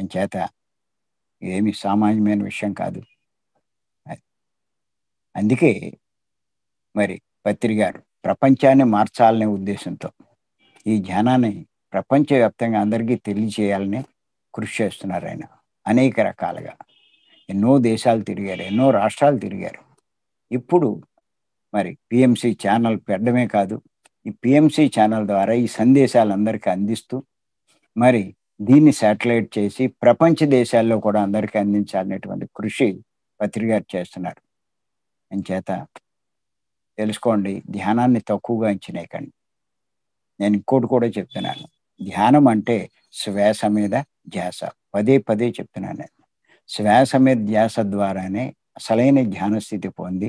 అంచేత ఏమి సామాన్యమైన విషయం కాదు అది అందుకే మరి పత్రికారు ప్రపంచాన్ని మార్చాలనే ఉద్దేశంతో ఈ ధ్యానాన్ని ప్రపంచవ్యాప్తంగా అందరికీ తెలియజేయాలనే కృషి చేస్తున్నారు ఆయన అనేక రకాలుగా ఎన్నో దేశాలు తిరిగారు ఎన్నో రాష్ట్రాలు తిరిగారు ఇప్పుడు మరి పిఎంసి ఛానల్ పెట్టడమే కాదు ఈ పిఎంసి ఛానల్ ద్వారా ఈ సందేశాలు అందరికీ అందిస్తూ మరి దీన్ని శాటిలైట్ చేసి ప్రపంచ దేశాల్లో కూడా అందరికీ అందించాలనేటువంటి కృషి పత్రికారు చేస్తున్నారు అంచేత తెలుసుకోండి ధ్యానాన్ని తక్కువగా ఇచ్చినాయి కానీ నేను ఇంకోటి కూడా చెప్తున్నాను ధ్యానం అంటే శ్వాస మీద ధ్యాస పదే పదే చెప్తున్నాను నేను శ్వాస మీద ధ్యాస ద్వారానే అసలైన ధ్యాన స్థితి పొంది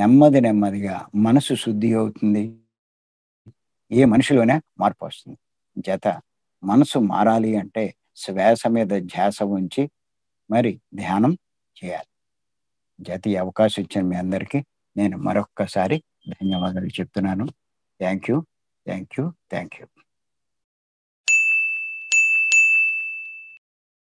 నెమ్మది నెమ్మదిగా మనసు శుద్ధి అవుతుంది ఏ మనిషిలోనే మార్పు వస్తుంది జత మనసు మారాలి అంటే శ్వాస మీద ధ్యాస ఉంచి మరి ధ్యానం చేయాలి జతి అవకాశం ఇచ్చిన మీ అందరికీ నేను మరొక్కసారి ధన్యవాదాలు చెప్తున్నాను thank you thank you thank you